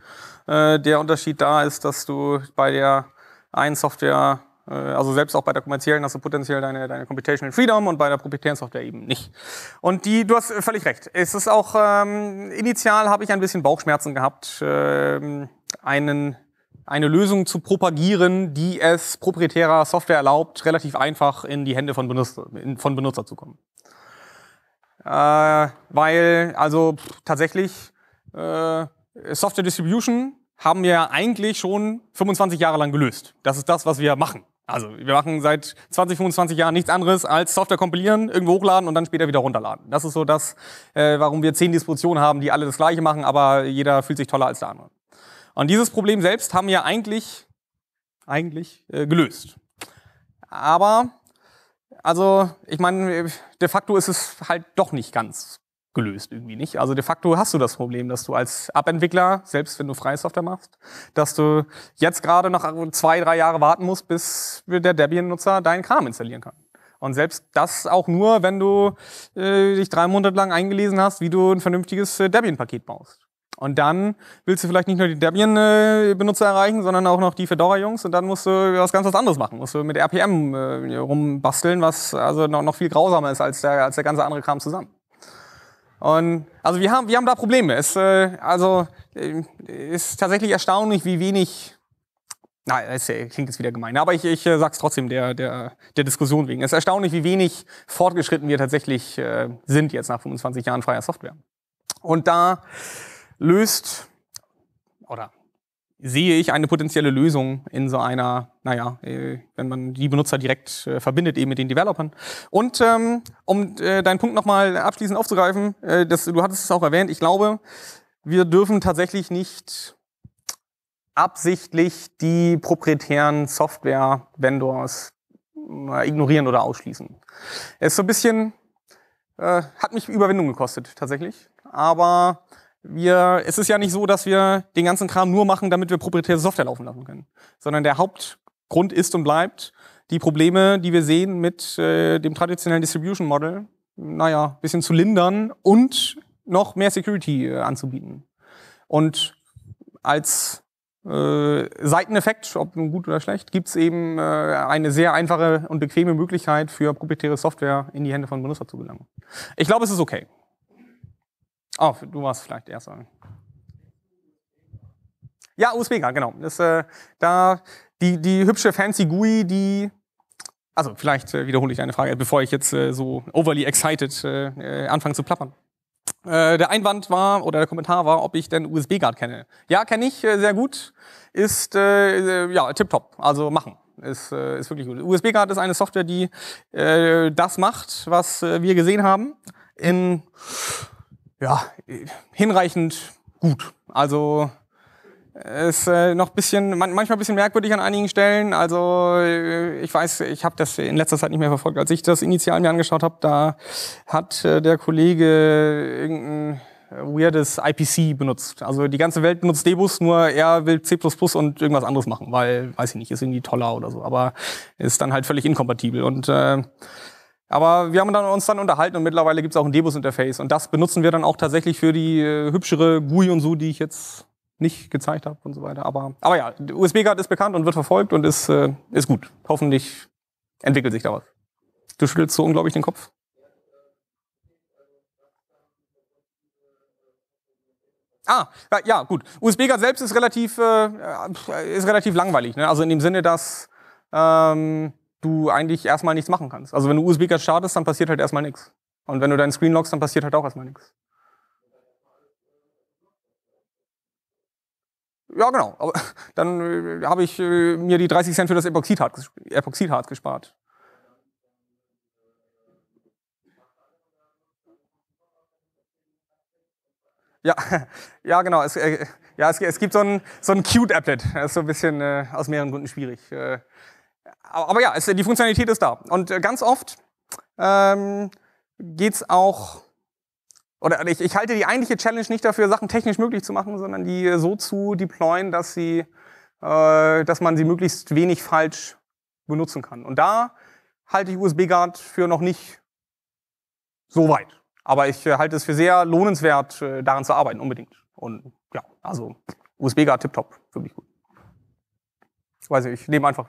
Äh, der Unterschied da ist, dass du bei der einen Software äh, also selbst auch bei der kommerziellen hast du potenziell deine, deine Computational Freedom und bei der proprietären Software eben nicht. Und die, du hast völlig recht. Es ist auch, ähm, initial habe ich ein bisschen Bauchschmerzen gehabt, ähm, einen eine Lösung zu propagieren, die es proprietärer Software erlaubt, relativ einfach in die Hände von Benutzer, von Benutzer zu kommen. Äh, weil, also pff, tatsächlich, äh, Software Distribution haben wir eigentlich schon 25 Jahre lang gelöst. Das ist das, was wir machen. Also wir machen seit 20, 25 Jahren nichts anderes als Software kompilieren, irgendwo hochladen und dann später wieder runterladen. Das ist so das, äh, warum wir zehn Dispositionen haben, die alle das gleiche machen, aber jeder fühlt sich toller als der andere. Und dieses Problem selbst haben wir eigentlich, eigentlich äh, gelöst. Aber, also, ich meine, de facto ist es halt doch nicht ganz gelöst irgendwie nicht. Also de facto hast du das Problem, dass du als App-Entwickler, selbst wenn du freie Software machst, dass du jetzt gerade noch zwei, drei Jahre warten musst, bis der Debian-Nutzer deinen Kram installieren kann. Und selbst das auch nur, wenn du äh, dich drei Monate lang eingelesen hast, wie du ein vernünftiges äh, Debian-Paket baust. Und dann willst du vielleicht nicht nur die Debian-Benutzer erreichen, sondern auch noch die Fedora-Jungs. Und dann musst du was ganz was anderes machen. Musst du mit RPM äh, rumbasteln, was also noch, noch viel grausamer ist als der, als der ganze andere Kram zusammen. Und also wir haben, wir haben da Probleme. Es äh, also, äh, ist tatsächlich erstaunlich, wie wenig na, es äh, klingt jetzt wieder gemein, aber ich, ich äh, sag's trotzdem der, der, der Diskussion wegen. Es ist erstaunlich, wie wenig fortgeschritten wir tatsächlich äh, sind jetzt nach 25 Jahren freier Software. Und da löst oder sehe ich eine potenzielle Lösung in so einer, naja, äh, wenn man die Benutzer direkt äh, verbindet eben mit den Developern. Und ähm, um äh, deinen Punkt nochmal abschließend aufzugreifen, äh, das, du hattest es auch erwähnt, ich glaube, wir dürfen tatsächlich nicht absichtlich die proprietären Software-Vendors äh, ignorieren oder ausschließen. Es ist so ein bisschen, äh, hat mich Überwindung gekostet tatsächlich, aber wir, es ist ja nicht so, dass wir den ganzen Kram nur machen, damit wir proprietäre Software laufen lassen können, sondern der Hauptgrund ist und bleibt die Probleme, die wir sehen mit äh, dem traditionellen Distribution Model, naja, bisschen zu lindern und noch mehr Security äh, anzubieten. Und als äh, Seiteneffekt, ob nun gut oder schlecht, gibt es eben äh, eine sehr einfache und bequeme Möglichkeit für proprietäre Software in die Hände von Benutzer zu gelangen. Ich glaube, es ist okay. Oh, du warst vielleicht erst an. Ja, Usbeka, genau. Das, äh, da die, die hübsche fancy GUI, die also vielleicht äh, wiederhole ich eine Frage, bevor ich jetzt äh, so overly excited äh, äh anfange zu plappern. Äh, der Einwand war oder der Kommentar war, ob ich denn USB-Guard kenne. Ja, kenne ich äh, sehr gut. Ist ja tipptopp. Also machen. Ist, ist wirklich gut. USB-Guard ist eine Software, die das macht, was wir gesehen haben. In ja, hinreichend gut. Also ist äh, noch bisschen, manchmal ein bisschen merkwürdig an einigen Stellen. Also äh, ich weiß, ich habe das in letzter Zeit nicht mehr verfolgt. Als ich das initial mir angeschaut habe, da hat äh, der Kollege irgendein weirdes IPC benutzt. Also die ganze Welt benutzt Debus, nur er will C++ und irgendwas anderes machen, weil, weiß ich nicht, ist irgendwie toller oder so. Aber ist dann halt völlig inkompatibel. Und äh, aber wir haben dann, uns dann unterhalten und mittlerweile gibt es auch ein Debus-Interface. Und das benutzen wir dann auch tatsächlich für die äh, hübschere GUI und so, die ich jetzt nicht gezeigt habe und so weiter. Aber, aber ja, USB-Card ist bekannt und wird verfolgt und ist, äh, ist gut. Hoffentlich entwickelt sich da was. Du schüttelst so unglaublich den Kopf. Ah, ja, gut. USB-Card selbst ist relativ, äh, äh, ist relativ langweilig. Ne? Also in dem Sinne, dass ähm, du eigentlich erstmal nichts machen kannst. Also wenn du USB-Card startest, dann passiert halt erstmal nichts. Und wenn du deinen Screen loggst, dann passiert halt auch erstmal nichts. Ja, genau. Aber (laughs) dann äh, habe ich äh, mir die 30 Cent für das Epoxidharz, Epoxidharz gespart. Ja, (laughs) ja, genau. Es, äh, ja, es, es gibt so ein, so ein Cute-Applet. Das ist so ein bisschen äh, aus mehreren Gründen schwierig. Äh, aber ja, es, die Funktionalität ist da. Und äh, ganz oft ähm, geht es auch, oder ich, ich, halte die eigentliche Challenge nicht dafür, Sachen technisch möglich zu machen, sondern die äh, so zu deployen, dass, sie, äh, dass man sie möglichst wenig falsch benutzen kann. Und da halte ich USB-Guard für noch nicht so weit. Aber ich äh, halte es für sehr lohnenswert, daran zu arbeiten, unbedingt. Und ja, also USB-Guard tipptopp, wirklich gut. Ich weiß nicht, ich nehme einfach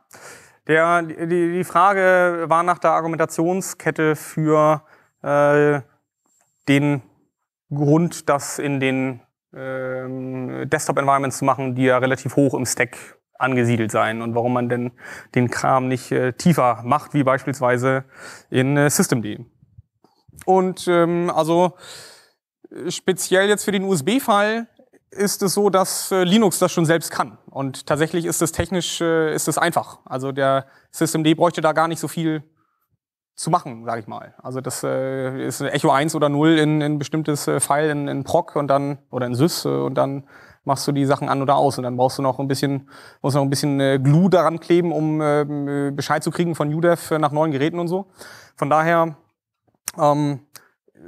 Der, die, die Frage war nach der Argumentationskette für äh, den Grund, das in den ähm, Desktop-Environments zu machen, die ja relativ hoch im Stack angesiedelt sein und warum man denn den Kram nicht äh, tiefer macht, wie beispielsweise in äh, Systemd. Und ähm, also äh, speziell jetzt für den USB-Fall ist es so, dass äh, Linux das schon selbst kann. Und tatsächlich ist es technisch äh, ist es einfach. Also der Systemd bräuchte da gar nicht so viel zu machen, sage ich mal. Also das äh, ist Echo 1 oder 0 in ein bestimmtes äh, File in, in Proc und dann oder in Sys äh, und dann machst du die Sachen an oder aus und dann brauchst du noch ein bisschen musst noch ein bisschen äh, Glue daran kleben, um ähm, äh, Bescheid zu kriegen von UDEV äh, nach neuen Geräten und so. Von daher ähm,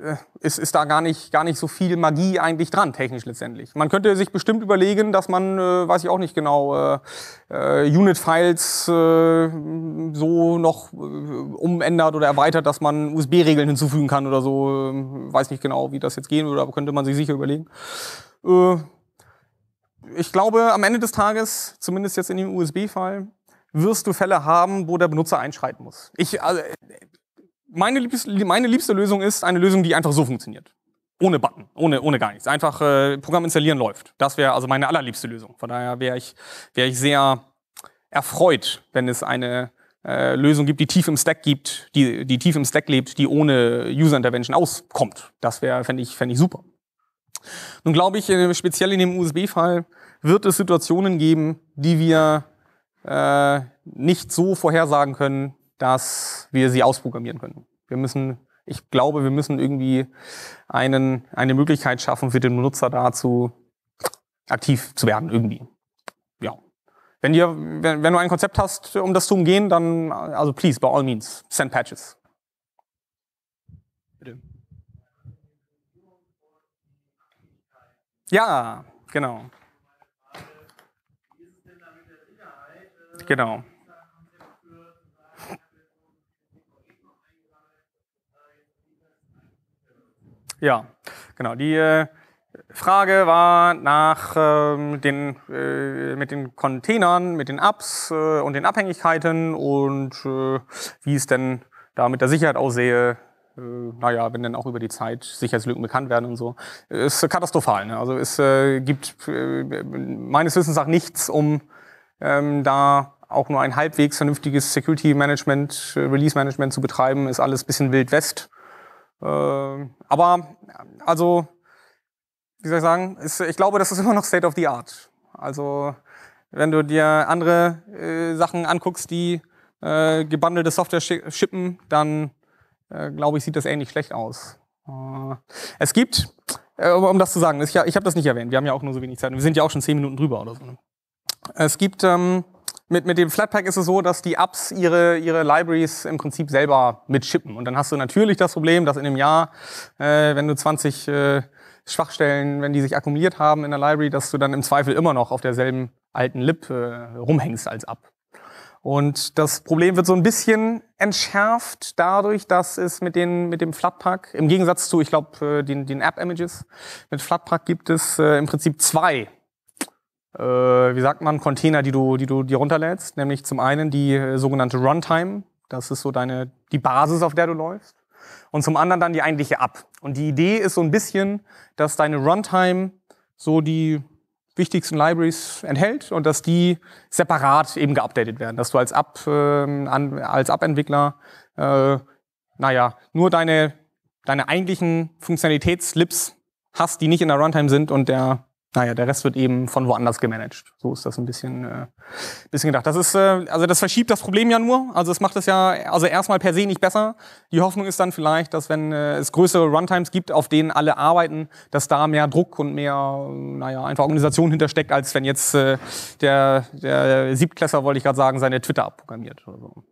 äh, ist, ist da gar nicht, gar nicht so viel Magie eigentlich dran, technisch letztendlich. Man könnte sich bestimmt überlegen, dass man, äh, weiß ich auch nicht genau, äh, äh, Unit-Files äh, so noch äh, umändert oder erweitert, dass man USB-Regeln hinzufügen kann oder so. Ähm, weiß nicht genau, wie das jetzt gehen würde, aber könnte man sich sicher überlegen. Äh, ich glaube, am Ende des Tages, zumindest jetzt in dem USB-Fall, wirst du Fälle haben, wo der Benutzer einschreiten muss. Ich, also, meine, liebste, meine liebste Lösung ist eine Lösung, die einfach so funktioniert. Ohne Button, ohne, ohne gar nichts. Einfach äh, Programm installieren läuft. Das wäre also meine allerliebste Lösung. Von daher wäre ich, wär ich sehr erfreut, wenn es eine äh, Lösung gibt, die tief im Stack gibt, die, die tief im Stack lebt, die ohne User Intervention auskommt. Das wäre, fände ich, fänd ich super. Nun glaube ich, äh, speziell in dem USB-Fall wird es Situationen geben, die wir äh, nicht so vorhersagen können, dass wir sie ausprogrammieren können. Wir müssen, ich glaube, wir müssen irgendwie einen, eine Möglichkeit schaffen, für den Nutzer dazu aktiv zu werden, irgendwie. Ja. Wenn, dir, wenn, wenn du ein Konzept hast, um das zu umgehen, dann, also please, by all means, send Patches. Bitte. Ja, genau. Genau. Ja, genau. Die äh, Frage war nach ähm, den, äh, mit den Containern, mit den Apps äh, und den Abhängigkeiten und äh, wie es denn da mit der Sicherheit aussehe. Äh, Naja, wenn dann auch über die Zeit Sicherheitslücken bekannt werden und so, ist katastrophal. Ne? Also es äh, gibt äh, meines Wissens nach nichts, um ähm, da auch nur ein halbwegs vernünftiges Security Management, äh, Release Management zu betreiben, ist alles bisschen Wild West. Äh, aber also, wie soll ich sagen, ist, ich glaube, das ist immer noch State of the Art. Also wenn du dir andere äh, Sachen anguckst, die äh, gebundelte Software shippen, dann äh, glaube ich, sieht das ähnlich schlecht aus. Äh, es gibt, äh, um das zu sagen, ich, ich habe das nicht erwähnt, wir haben ja auch nur so wenig Zeit, wir sind ja auch schon zehn Minuten drüber oder so. Ne? Es gibt ähm, mit, mit dem Flatpak ist es so, dass die Apps ihre, ihre Libraries im Prinzip selber mitschippen. Und dann hast du natürlich das Problem, dass in einem Jahr, äh, wenn du 20 äh, Schwachstellen, wenn die sich akkumuliert haben in der Library, dass du dann im Zweifel immer noch auf derselben alten Lib äh, rumhängst als App. Und das Problem wird so ein bisschen entschärft dadurch, dass es mit, den, mit dem Flatpak, im Gegensatz zu, ich glaube, äh, den, den App-Images, mit Flatpak gibt es äh, im Prinzip zwei äh, wie sagt man, Container, die du, die du dir runterlädst. Nämlich zum einen die äh, sogenannte Runtime. Das ist so deine, die Basis, auf der du läufst. Und zum anderen dann die eigentliche App. Und die Idee ist so ein bisschen, dass deine Runtime so die wichtigsten Libraries enthält und dass die separat eben geupdatet werden. Dass du als App, äh, an, als App-Entwickler, äh, naja, nur deine, deine eigentlichen Funktionalitätsslips hast, die nicht in der Runtime sind und der naja, der Rest wird eben von woanders gemanagt. So ist das ein bisschen, äh, bisschen gedacht. Das ist, äh, also das verschiebt das Problem ja nur. Also es macht es ja, also erstmal per se nicht besser. Die Hoffnung ist dann vielleicht, dass wenn äh, es größere Runtimes gibt, auf denen alle arbeiten, dass da mehr Druck und mehr, äh, naja, einfach Organisation hintersteckt, als wenn jetzt äh, der, der Siebtklässer, wollte ich gerade sagen, seine Twitter abprogrammiert oder so.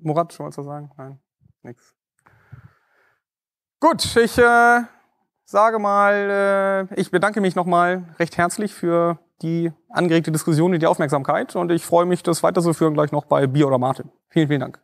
Murat, schon mal zu sagen? Nein, nix. Gut, ich äh, sage mal, äh, ich bedanke mich nochmal recht herzlich für die angeregte Diskussion und die Aufmerksamkeit und ich freue mich, das weiterzuführen gleich noch bei Bier oder Martin. Vielen, vielen Dank.